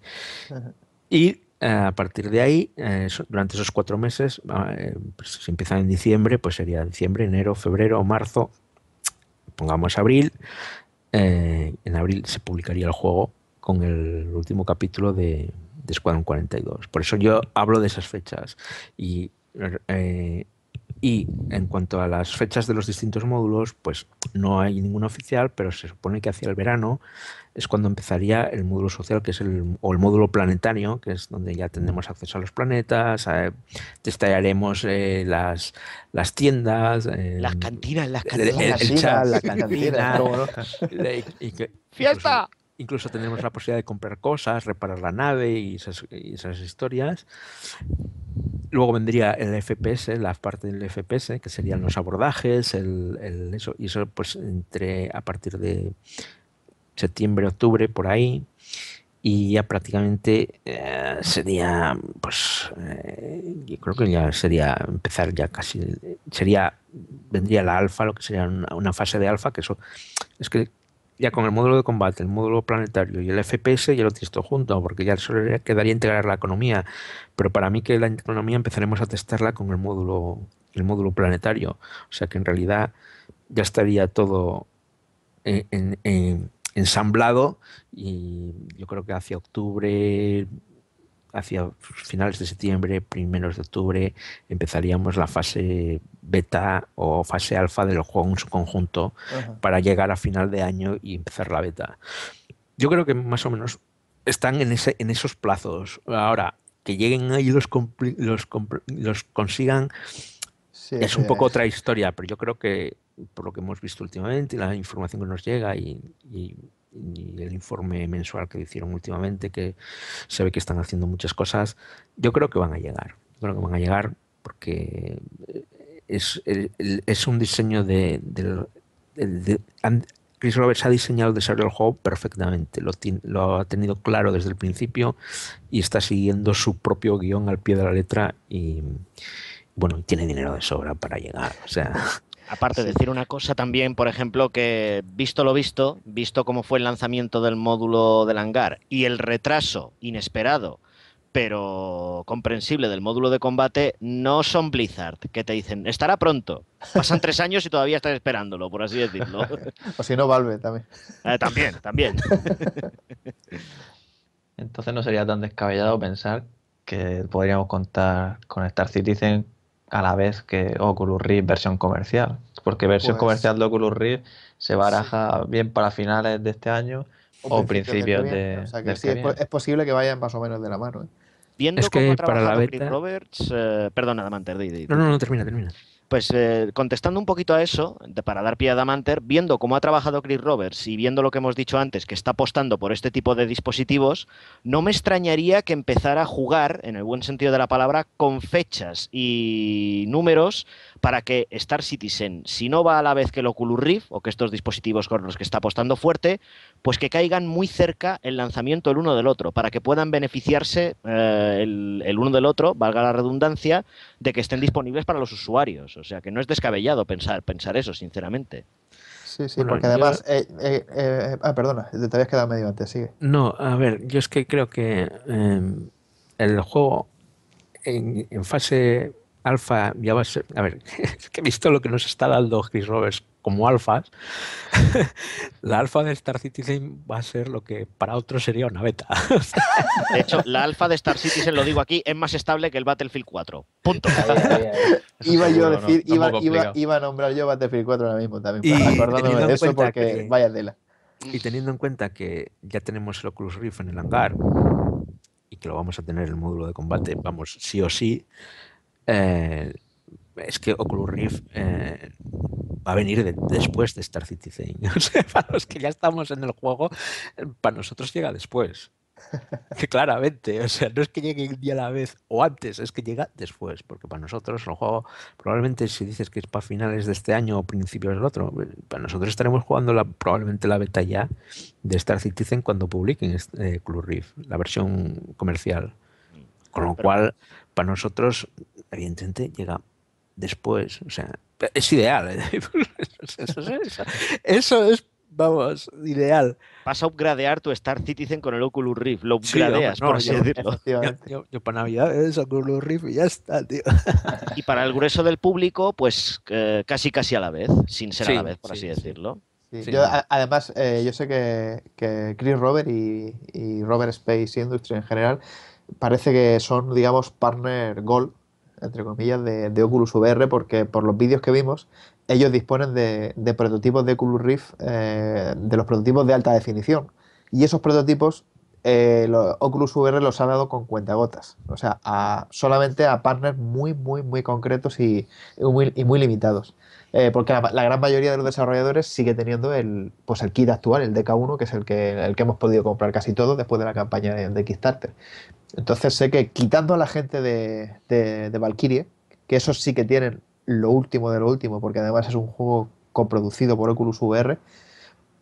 Speaker 4: Y eh, a partir de ahí, eh, durante esos cuatro meses, eh, pues, si empiezan en diciembre, pues sería diciembre, enero, febrero, marzo, pongamos abril. en abril se publicaría el juego con el último capítulo de, de Squadron 42. Por eso yo hablo de esas fechas. Y eh, y en cuanto a las fechas de los distintos módulos, pues no hay ninguna oficial, pero se supone que hacia el verano es cuando empezaría el módulo social, que es el, o el módulo planetario, que es donde ya tendremos acceso a los planetas, destallaremos eh, las, tiendas. Eh, las cantinas, las cantinas. la cantina. ¡Fiesta! Incluso tenemos la posibilidad de comprar cosas, reparar la nave y esas, historias. Luego vendría el FPS, la parte del FPS, que serían los abordajes, el, eso, y eso pues entre a partir de septiembre, octubre, por ahí, y ya prácticamente eh, sería, pues, eh, yo creo que ya sería empezar ya casi, sería, vendría la alfa, lo que sería una fase de alfa, que eso es que ya con el módulo de combate, el módulo planetario y el FPS ya lo tienes todo junto, porque ya solo quedaría integrar la economía. Pero para mí que la economía empezaremos a testarla con el módulo, el módulo planetario. O sea que en realidad ya estaría todo ensamblado y yo creo que hacia octubre, hacia finales de septiembre, primeros de octubre, empezaríamos la fase beta o fase alfa del juego en su conjunto para llegar a final de año y empezar la beta. Yo creo que más o menos están en, ese, en esos plazos. Ahora, que lleguen ahí los, los, consigan es un poco otra historia, pero yo creo que por lo que hemos visto últimamente, y la información que nos llega y y el informe mensual que hicieron últimamente, que se ve que están haciendo muchas cosas, yo creo que van a llegar. creo que van a llegar porque eh, es, es un diseño de, Chris Roberts ha diseñado el desarrollo del juego perfectamente, lo, lo, ha tenido claro desde el principio y está siguiendo su propio guión al pie de la letra y bueno, tiene dinero de sobra para llegar. O sea,
Speaker 5: Aparte, de decir una cosa también, por ejemplo, que visto lo visto, visto cómo fue el lanzamiento del módulo del hangar y el retraso inesperado pero comprensible del módulo de combate, no son Blizzard, que te dicen, estará pronto. Pasan tres años y todavía estás esperándolo, por así decirlo. o si no, Valve también. Eh, también, también. Entonces no
Speaker 2: sería tan descabellado pensar que podríamos contar con Star Citizen a la vez que Oculus Rift versión comercial. Porque versión pues comercial de Oculus Rift se baraja bien para finales de este año o, principios, este de. O sea
Speaker 3: es, posible que vayan
Speaker 5: más o menos de la mano. ¿eh? Viendo que cómo para la beta... Roberts. Eh, perdón, nada, No, no, no, termina, termina. Pues eh, contestando un poquito a eso, para dar pie a Damanter, viendo cómo ha trabajado Chris Roberts y viendo lo que hemos dicho antes, que está apostando por este tipo de dispositivos, no me extrañaría que empezara a jugar, en el buen sentido de la palabra, con fechas y números para que Star Citizen, si no va a la vez que el Oculus Rift o que estos dispositivos con los que está apostando fuerte, pues que caigan muy cerca el lanzamiento el uno del otro, para que puedan beneficiarse eh, el, uno del otro, valga la redundancia, de que estén disponibles para los usuarios. O sea, que no es descabellado pensar, pensar eso, sinceramente.
Speaker 3: Sí, sí, porque además... Eh, eh, ah, perdona, te habías quedado medio antes, sigue.
Speaker 4: No, a ver, yo es que creo que el juego en fase alfa, ya va a ser, a ver, es que he visto lo que nos está dando Chris Roberts como alfas, la alfa de Star Citizen va a ser lo que para otros sería una beta. De hecho, la alfa de Star Citizen, lo digo
Speaker 5: aquí, es más estable que el Battlefield 4. Punto.
Speaker 3: Iba yo a decir, iba, a nombrar yo Battlefield 4 ahora mismo también, acordándome de eso porque vaya
Speaker 4: tela. Y teniendo en cuenta que ya tenemos el Oculus Rift en el hangar y que lo vamos a tener en el módulo de combate, vamos, sí o sí, eh, es que Oculus Rift eh, va a venir después de Star Citizen. para los que ya estamos en el juego, para nosotros llega después. claramente, o sea, no es que llegue el día a la vez o antes, es que llega después, porque para nosotros el juego, probablemente si dices que es para finales de este año o principios del otro, eh, para nosotros estaremos jugando la, probablemente la beta ya de Star Citizen cuando publiquen este, eh, la versión comercial. Con lo cual, para nosotros, evidentemente, llega después. O sea, es ideal. ¿eh? eso, es,
Speaker 5: vamos, ideal. Vas a upgradear tu Star Citizen con el Oculus Rift. Lo upgradeas, por así decirlo.
Speaker 4: Yo, para Navidad es Oculus Rift y ya está, tío.
Speaker 5: Y para el grueso del público, pues eh, casi casi a la vez, sin ser a la vez, por así decirlo.
Speaker 3: además, eh, yo sé que, Chris Robert y, y Robert Space Industry en general parece que son, digamos, partner Gold, entre comillas, de, Oculus VR, porque por los vídeos que vimos, ellos disponen de, de prototipos de Oculus Rift, eh, de los prototipos de alta definición. Y esos prototipos, eh, los, Oculus VR los ha dado con cuentagotas, o sea, a, solamente a partners muy, muy, muy concretos y muy limitados. Eh, porque la, gran mayoría de los desarrolladores sigue teniendo el, pues el kit actual, el DK1, que es el que, el que hemos podido comprar casi todo después de la campaña de, Kickstarter. Entonces sé que quitando a la gente de, de, de, Valkyrie, que esos sí que tienen lo último de lo último, porque además es un juego coproducido por Oculus VR,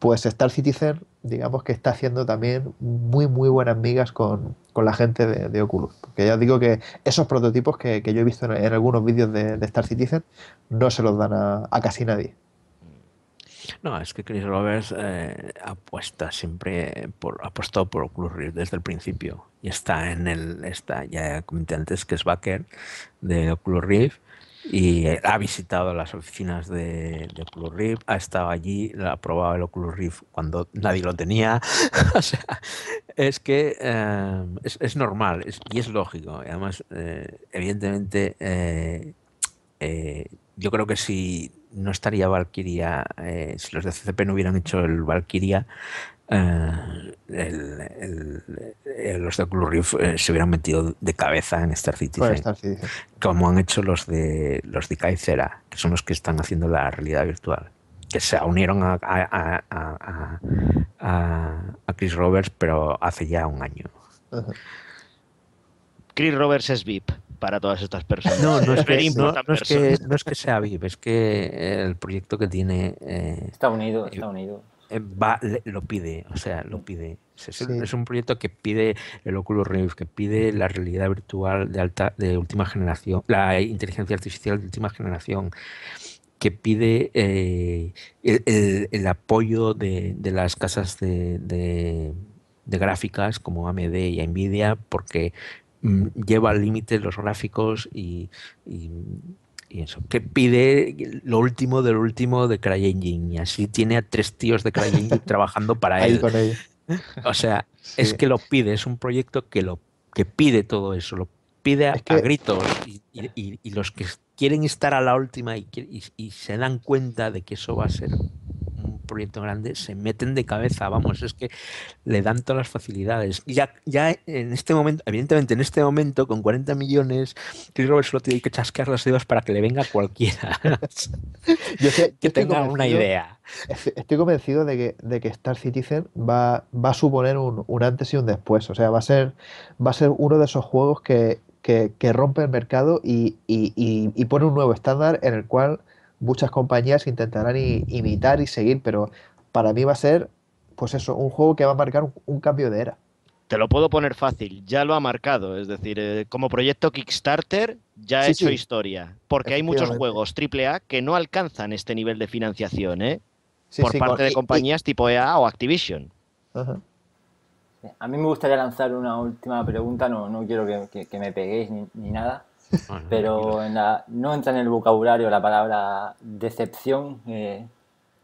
Speaker 3: pues Star Citizen, digamos que está haciendo también muy, muy buenas migas con, la gente de, Oculus. Porque ya os digo que esos prototipos que, yo he visto en, algunos vídeos de, Star Citizen no se los dan a, casi nadie.
Speaker 4: No, es que Chris Roberts eh, apuesta siempre por apostó por Oculus Rift desde el principio y está en el está ya comenté antes que es backer de Oculus Rift y ha visitado las oficinas de, de, Oculus Rift, ha estado allí, ha probado el Oculus Rift cuando nadie lo tenía. o sea, es que eh, es, normal y es lógico. Además, eh, evidentemente, eh, yo creo que si no estaría Valkyria, si los de CCP no hubieran hecho el Valkyria, eh, eh, los de Oculus eh, se hubieran metido de cabeza en pues Star Citizen, Como han hecho los de los de que son los que están haciendo la realidad virtual. Que se unieron a, Chris Roberts, pero hace ya un año. Chris Roberts es VIP para todas estas personas.
Speaker 1: No, es, que,
Speaker 4: sea VIP, es que el proyecto que tiene...
Speaker 1: está unido, está unido
Speaker 4: va, lo pide, o sea, lo pide. Es, un proyecto que pide el Oculus Rift, que pide la realidad virtual de alta, de última generación, la inteligencia artificial de última generación, que pide eh, el, apoyo de, las casas de, gráficas como AMD y Nvidia, porque mm, lleva al límite los gráficos y, eso. Que pide lo último del último de CryEngine. Y así tiene a tres tíos de CryEngine trabajando para él. O sea, es que lo pide. Es un proyecto que lo que pide todo eso. Lo pide a, gritos. Y, los que quieren estar a la última y se dan cuenta de que eso va a ser Proyecto grande se meten de cabeza, vamos, es que le dan todas las facilidades. Ya, ya en este momento, evidentemente en este momento, con 40 millones, creo que solo tiene que chasquear las dedos para que le venga cualquiera. yo sé, que tenga una idea.
Speaker 3: Estoy convencido de que, de que Star Citizen va, va a suponer un, antes y un después. O sea, va a ser, va a ser uno de esos juegos que, que, rompe el mercado y, y, y pone un nuevo estándar en el cual muchas compañías intentarán imitar y seguir, pero para mí va a ser, pues eso, un juego que va a marcar un, cambio de era.
Speaker 5: Te lo puedo poner fácil, ya lo ha marcado, es decir, eh, como proyecto Kickstarter ya ha hecho historia, porque hay muchos juegos AAA que no alcanzan este nivel de financiación, ¿eh? por parte de compañías tipo EA o Activision.
Speaker 1: A mí me gustaría lanzar una última pregunta, no, no quiero que, me peguéis ni nada pero no entra en el vocabulario la palabra decepción, eh,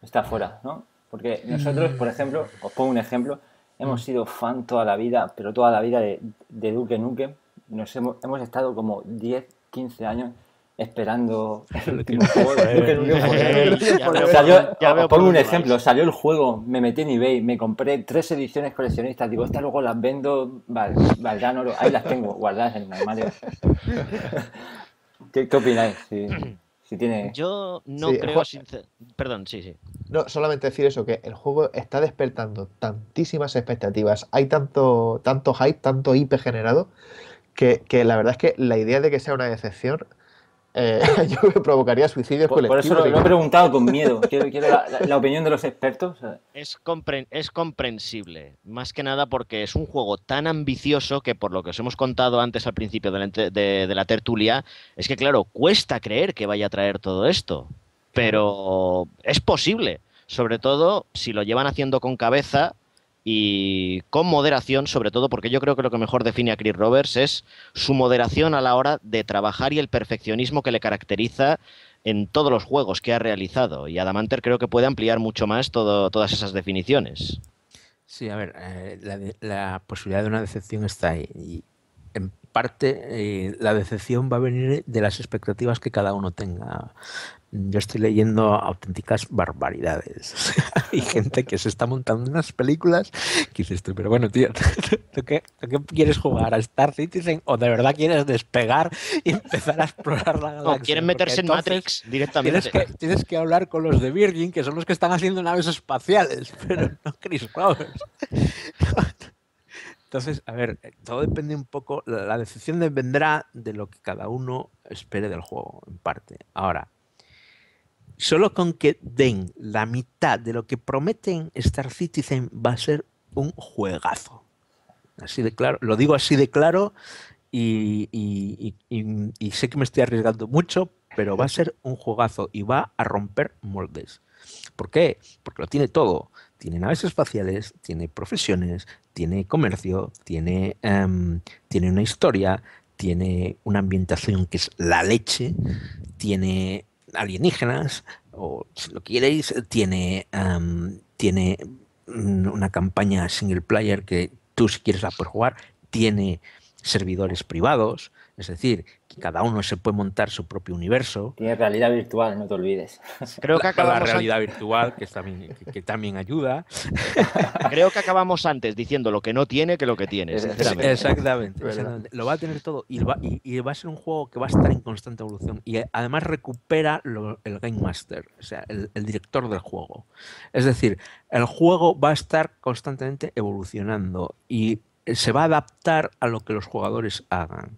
Speaker 1: está fuera, ¿no? Porque nosotros, por ejemplo, os pongo un ejemplo, hemos sido fan toda la vida, pero toda la vida de, Duque Nuque, nos hemos, hemos estado como 10, 15 años esperando el Pongo un ejemplo, salió el juego, me metí en eBay, me compré tres ediciones coleccionistas, digo, estas luego las vendo, ahí las tengo guardadas en el armario. ¿Qué, opináis? Si, tiene... Yo no creo... Perdón, sí, sí.
Speaker 3: No, solamente decir eso, que el juego está despertando tantísimas expectativas, hay tanto, tanto hype, tanto IP generado, que, que la verdad es que la idea de que sea una decepción eh, yo me provocaría suicidios por, Por eso lo, he preguntado
Speaker 1: con miedo. la, opinión de los expertos.
Speaker 5: Es, es comprensible, más que nada porque es un juego tan ambicioso que por lo que os hemos contado antes al principio de la tertulia, es que claro, cuesta creer que vaya a traer todo esto, pero es posible. Sobre todo si lo llevan haciendo con cabeza y con moderación, sobre todo porque yo creo que lo que mejor define a Chris Roberts es su moderación a la hora de trabajar y el perfeccionismo que le caracteriza en todos los juegos que ha realizado. Y Adamanter creo que puede ampliar mucho más todo, todas
Speaker 4: esas definiciones. Sí, a ver, eh, la, posibilidad de una decepción está ahí. Y en parte eh, la decepción va a venir de las expectativas que cada uno tenga yo estoy leyendo auténticas barbaridades. Hay gente que se está montando unas películas que dices pero bueno, tío, qué, quieres jugar? ¿A Star Citizen? ¿O de verdad quieres despegar y empezar a explorar la galaxia? quieren meterse en Matrix directamente. Tienes que, hablar con los de Virgin, que son los que están haciendo naves espaciales, pero no Chris Powers. Entonces, a ver, todo depende un poco, la, la decisión vendrá de lo que cada uno espere del juego, en parte. Ahora, Solo con que den la mitad de lo que prometen, Star Citizen va a ser un juegazo. Así de claro, lo digo así de claro y, sé que me estoy arriesgando mucho, pero va a ser un juegazo y va a romper moldes. ¿Por qué? Porque lo tiene todo. Tiene naves espaciales, tiene profesiones, tiene comercio, tiene, em, tiene una historia, tiene una ambientación que es la leche, tiene alienígenas, o si lo quieres tiene, tiene mm, una campaña single player que tú si quieres la puedes jugar, tiene servidores privados, es decir, cada uno se puede montar su propio universo. Tiene realidad virtual, no te olvides. Creo que acabamos la realidad virtual, que, también, que, también ayuda.
Speaker 5: Creo que acabamos antes diciendo lo que no tiene que lo que tiene. Exactamente. exactamente,
Speaker 4: Lo va a tener todo y va, y, va, a ser un juego que va a estar en constante evolución. Y eh, además recupera el Game Master, o sea, el director del juego. Es decir, el juego va a estar constantemente evolucionando y eh, se va a adaptar a lo que los jugadores hagan.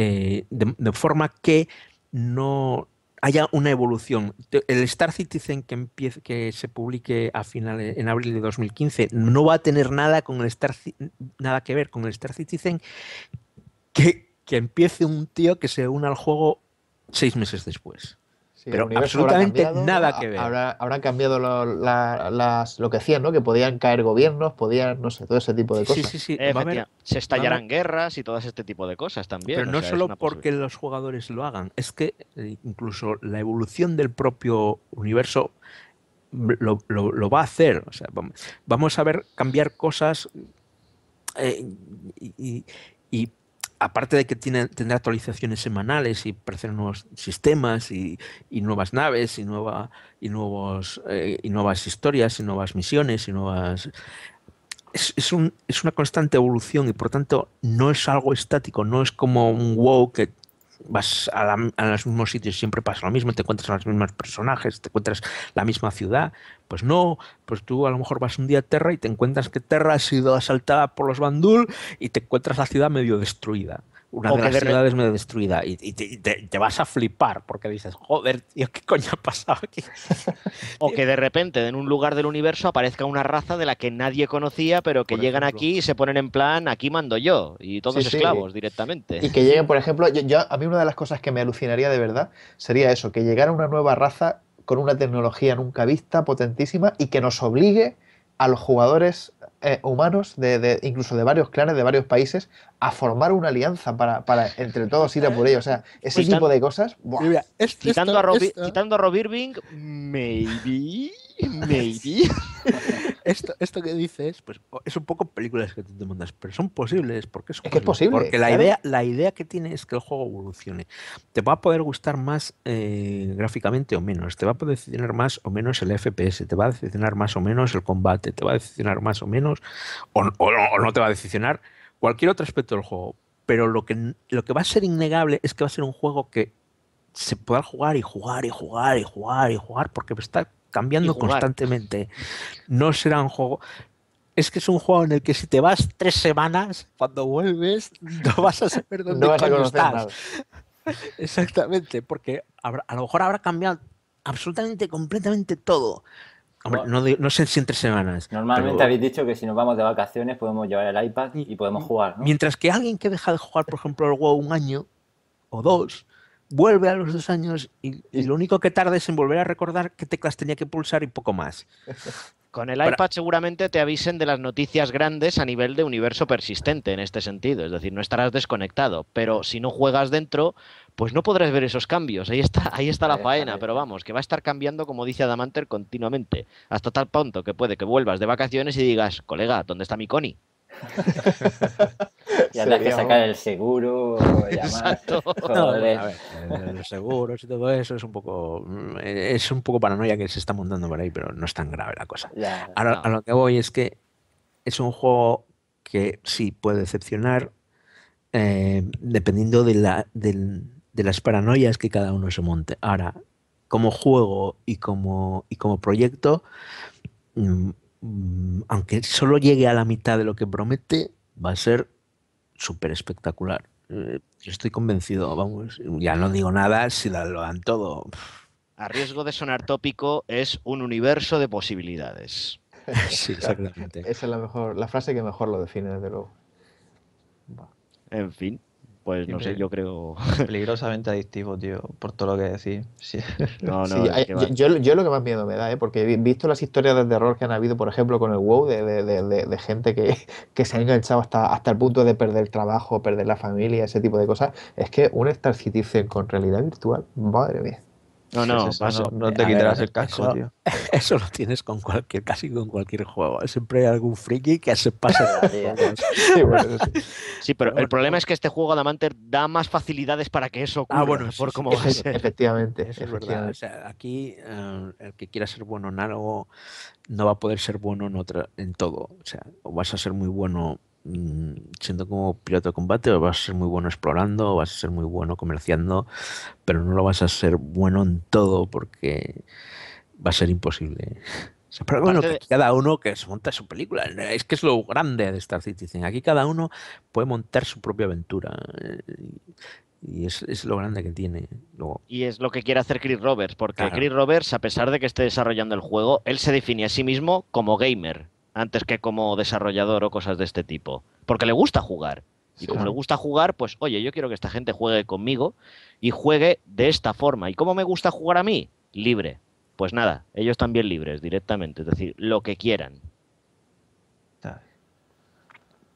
Speaker 4: Eh, de, forma que no haya una evolución. El Star Citizen que, que se publique a en abril de 2015 no va a tener nada, con el Star, nada que ver con el Star Citizen que, que empiece un tío que se una al juego seis meses después pero absolutamente nada que ver.
Speaker 3: habrán cambiado lo, que hacían, ¿no? Que podían caer gobiernos, podían, no sé, todo ese tipo de cosas. Sí, sí, sí. Eh,
Speaker 4: se estallarán
Speaker 5: guerras y todo este tipo de cosas también. Pero no solo porque
Speaker 4: los jugadores lo hagan, es que eh, incluso la evolución del propio universo lo, va a hacer. vamos a ver cambiar cosas eh, y, aparte de que tiene, tendrá actualizaciones semanales y aparecerán nuevos sistemas y, nuevas naves y, nueva, y, nuevos, eh, nuevas historias y nuevas misiones y nuevas... Es, es, una constante evolución y por tanto no es algo estático, no es como un WoW que vas a, los mismos sitios, siempre pasa lo mismo, te encuentras a los mismos personajes, te encuentras la misma ciudad. Pues no, pues tú a lo mejor vas un día a Terra y te encuentras que Terra ha sido asaltada por los Bandul y te encuentras la ciudad medio destruida una de las medio destruida y, te, vas a flipar porque dices,
Speaker 5: joder, tío, ¿qué coño ha pasado aquí? o que de repente en un lugar del universo aparezca una raza de la que nadie conocía, pero que llegan aquí y se ponen en plan, aquí mando yo, y todos esclavos directamente. Y que lleguen,
Speaker 3: por ejemplo, yo, a mí una de las cosas que me alucinaría de verdad sería eso, que llegara una nueva raza con una tecnología nunca vista, potentísima, y que nos obligue a los jugadores eh, humanos, de, incluso de varios clanes, de varios países, a formar una alianza para, para entre todos ir a por ellos, O sea, ese tipo de cosas.
Speaker 4: quitando, a quitando, a Rob, Irving, maybe. esto, esto que dices, pues es un poco películas que tú te demandas pero son posibles porque es, posible. Porque la, idea, la idea que tiene es que el juego evolucione. Te va a poder gustar más eh, gráficamente o menos, te va a poder decepcionar más o menos el FPS, te va a decepcionar más o menos el combate, te va a decepcionar más o menos, o, no te va a decepcionar cualquier otro aspecto del juego. Pero lo que, lo que va a ser innegable es que va a ser un juego que se pueda jugar y jugar y jugar y jugar y jugar porque está cambiando constantemente. No será un juego. Es que es un juego en el que si te vas tres semanas, cuando vuelves, no vas a saber dónde estás. Exactamente, porque a
Speaker 1: lo mejor habrá cambiado absolutamente, completamente todo.
Speaker 4: no, sé si en tres semanas. Normalmente habéis
Speaker 1: dicho que si nos vamos de vacaciones podemos llevar el iPad y podemos jugar. Mientras
Speaker 4: que alguien que deja de jugar, por ejemplo, el WoW un año o dos,
Speaker 1: vuelve a los dos años
Speaker 4: y, lo único que tarda es en volver a recordar qué teclas tenía que pulsar y poco más. Con
Speaker 5: el iPad seguramente te avisen de las noticias grandes a nivel de universo persistente en este sentido, es decir, no estarás desconectado, pero si no juegas dentro, pues no podrás ver esos cambios. Ahí está, ahí está la faena, pero vamos, que va a estar cambiando, como dice Adamanter, continuamente, hasta tal punto que puede que vuelvas de vacaciones y digas, colega, ¿dónde está mi Connie? ya la que sacar el
Speaker 1: seguro, llamar.
Speaker 4: los seguros y todo eso es un poco mm, es un poco paranoia que se está montando por ahí, pero no es tan grave la cosa. Ahora, A lo que voy es que es un juego que sí puede decepcionar eh, dependiendo de, las paranoias que cada uno se monte. Ahora, como juego y como, y como proyecto, mm, Mm, aunque solo llegue a la mitad de lo que promete, va a ser súper espectacular. Eh, yo estoy convencido, vamos, ya no digo nada si lo dan todo. A riesgo de sonar tópico, es un universo de posibilidades.
Speaker 2: sí, exactamente.
Speaker 3: Esa es la, mejor, la frase que mejor lo define, desde luego.
Speaker 2: En fin. Pues no sé, yo creo. Peligrosamente adictivo, tío, por todo lo que decís. Sí. No, no, yo,
Speaker 3: yo, lo que más miedo me da, ¿eh? porque he visto las historias de terror que han habido, por ejemplo, con el WoW, de, gente que, que, se ha enganchado hasta, hasta el punto de perder el trabajo, perder la familia, ese tipo de cosas. Es que un Star Citizen con realidad virtual, madre
Speaker 5: mía.
Speaker 4: No, no, no, te quitarás el casco, eso, tío. Eso lo tienes con cualquier, casi con cualquier juego. Siempre hay algún friki que se pasa sí,
Speaker 5: pero el problema pues- es que este juego Adamanter da más facilidades para que eso ocurra. por cómo va a ser. Efectivamente, eso es verdad.
Speaker 4: aquí eh, el que quiera ser bueno en algo no va a poder ser bueno en en todo. O sea, o vas a ser muy bueno Mm, siendo como piloto de combate vas a ser muy bueno explorando, vas a ser muy bueno comerciando, pero no lo vas a ser bueno en todo porque va a ser imposible. cada uno que se monta su película, es que es lo grande de Star Citizen. Aquí cada uno puede montar su propia aventura. Eh, y es, lo grande que tiene. Luego.
Speaker 5: Y es lo que quiere hacer Chris Roberts, porque Chris Roberts, a pesar de que esté desarrollando el juego, él se define a sí mismo como gamer antes que como desarrollador o cosas de este tipo. Porque le gusta jugar. Y como le gusta jugar, pues oye, yo quiero que esta gente juegue conmigo y juegue de esta forma. ¿Y cómo me gusta jugar a mí? Libre. Pues nada, ellos también libres directamente, es decir, lo que quieran.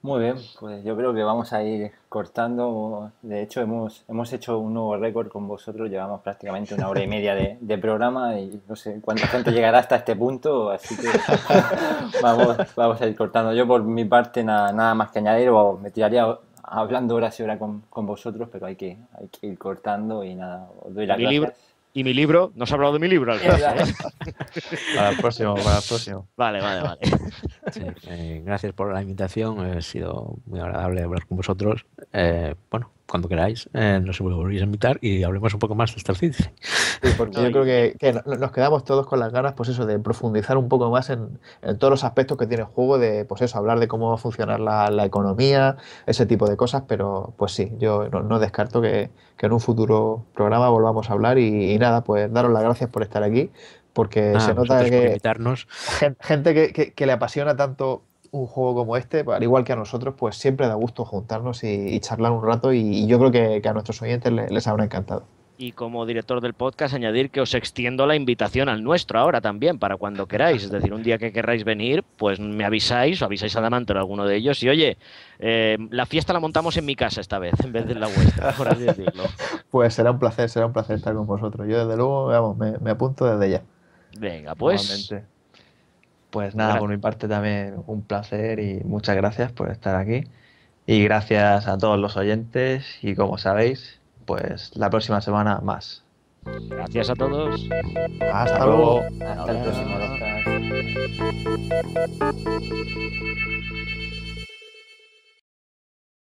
Speaker 1: Muy bien, pues yo creo que vamos a ir cortando. De hecho, hemos, hemos hecho un nuevo récord con vosotros. Llevamos prácticamente una hora y media de, programa y no sé cuánta gente llegará hasta este punto, así que vamos, vamos a ir cortando. Yo por mi parte nada, más que añadir o me tiraría hablando horas y horas con, con, vosotros, pero hay que, hay que ir cortando y nada, os doy la
Speaker 5: y mi libro, no se ha hablado de mi libro, al final. ¿eh? para el próximo, para el próximo. Vale, vale,
Speaker 4: vale. Eh, gracias por la invitación, eh, ha sido muy agradable hablar con vosotros. Eh, bueno, cuando queráis, eh, nos volvéis a invitar y hablemos un poco más de Star Citizen.
Speaker 3: porque yo creo que, nos quedamos todos con las ganas, pues eso, de profundizar un poco más en, todos los aspectos que tiene el juego, de, pues eso, hablar de cómo va a funcionar la, economía, ese tipo de cosas, pero pues sí, yo no, descarto que, en un futuro programa volvamos a hablar y, nada, pues daros las gracias por estar aquí, porque se nota que invitarnos. gente, que, le apasiona tanto un juego como este, pues, al igual que a nosotros, pues siempre da gusto juntarnos y, charlar un rato y, yo creo que, a nuestros oyentes les, habrá encantado.
Speaker 5: Y como director del podcast, añadir que os extiendo la invitación al nuestro ahora también, para cuando queráis. Es decir, un día que querráis venir, pues me avisáis o avisáis a Damante o alguno de ellos. Y oye, eh, la fiesta la montamos en mi casa esta vez, en vez de en la vuestra, por así decirlo.
Speaker 3: Pues será un placer, será un placer estar con vosotros. Yo,
Speaker 2: desde luego, vamos, me, apunto desde ya.
Speaker 5: Venga, pues.
Speaker 2: Pues nada, por mi parte también un placer y muchas gracias por estar aquí. Y gracias a todos los oyentes y como sabéis, pues la próxima semana más.
Speaker 4: Gracias a todos. Hasta, luego. Hasta, Hasta el próximo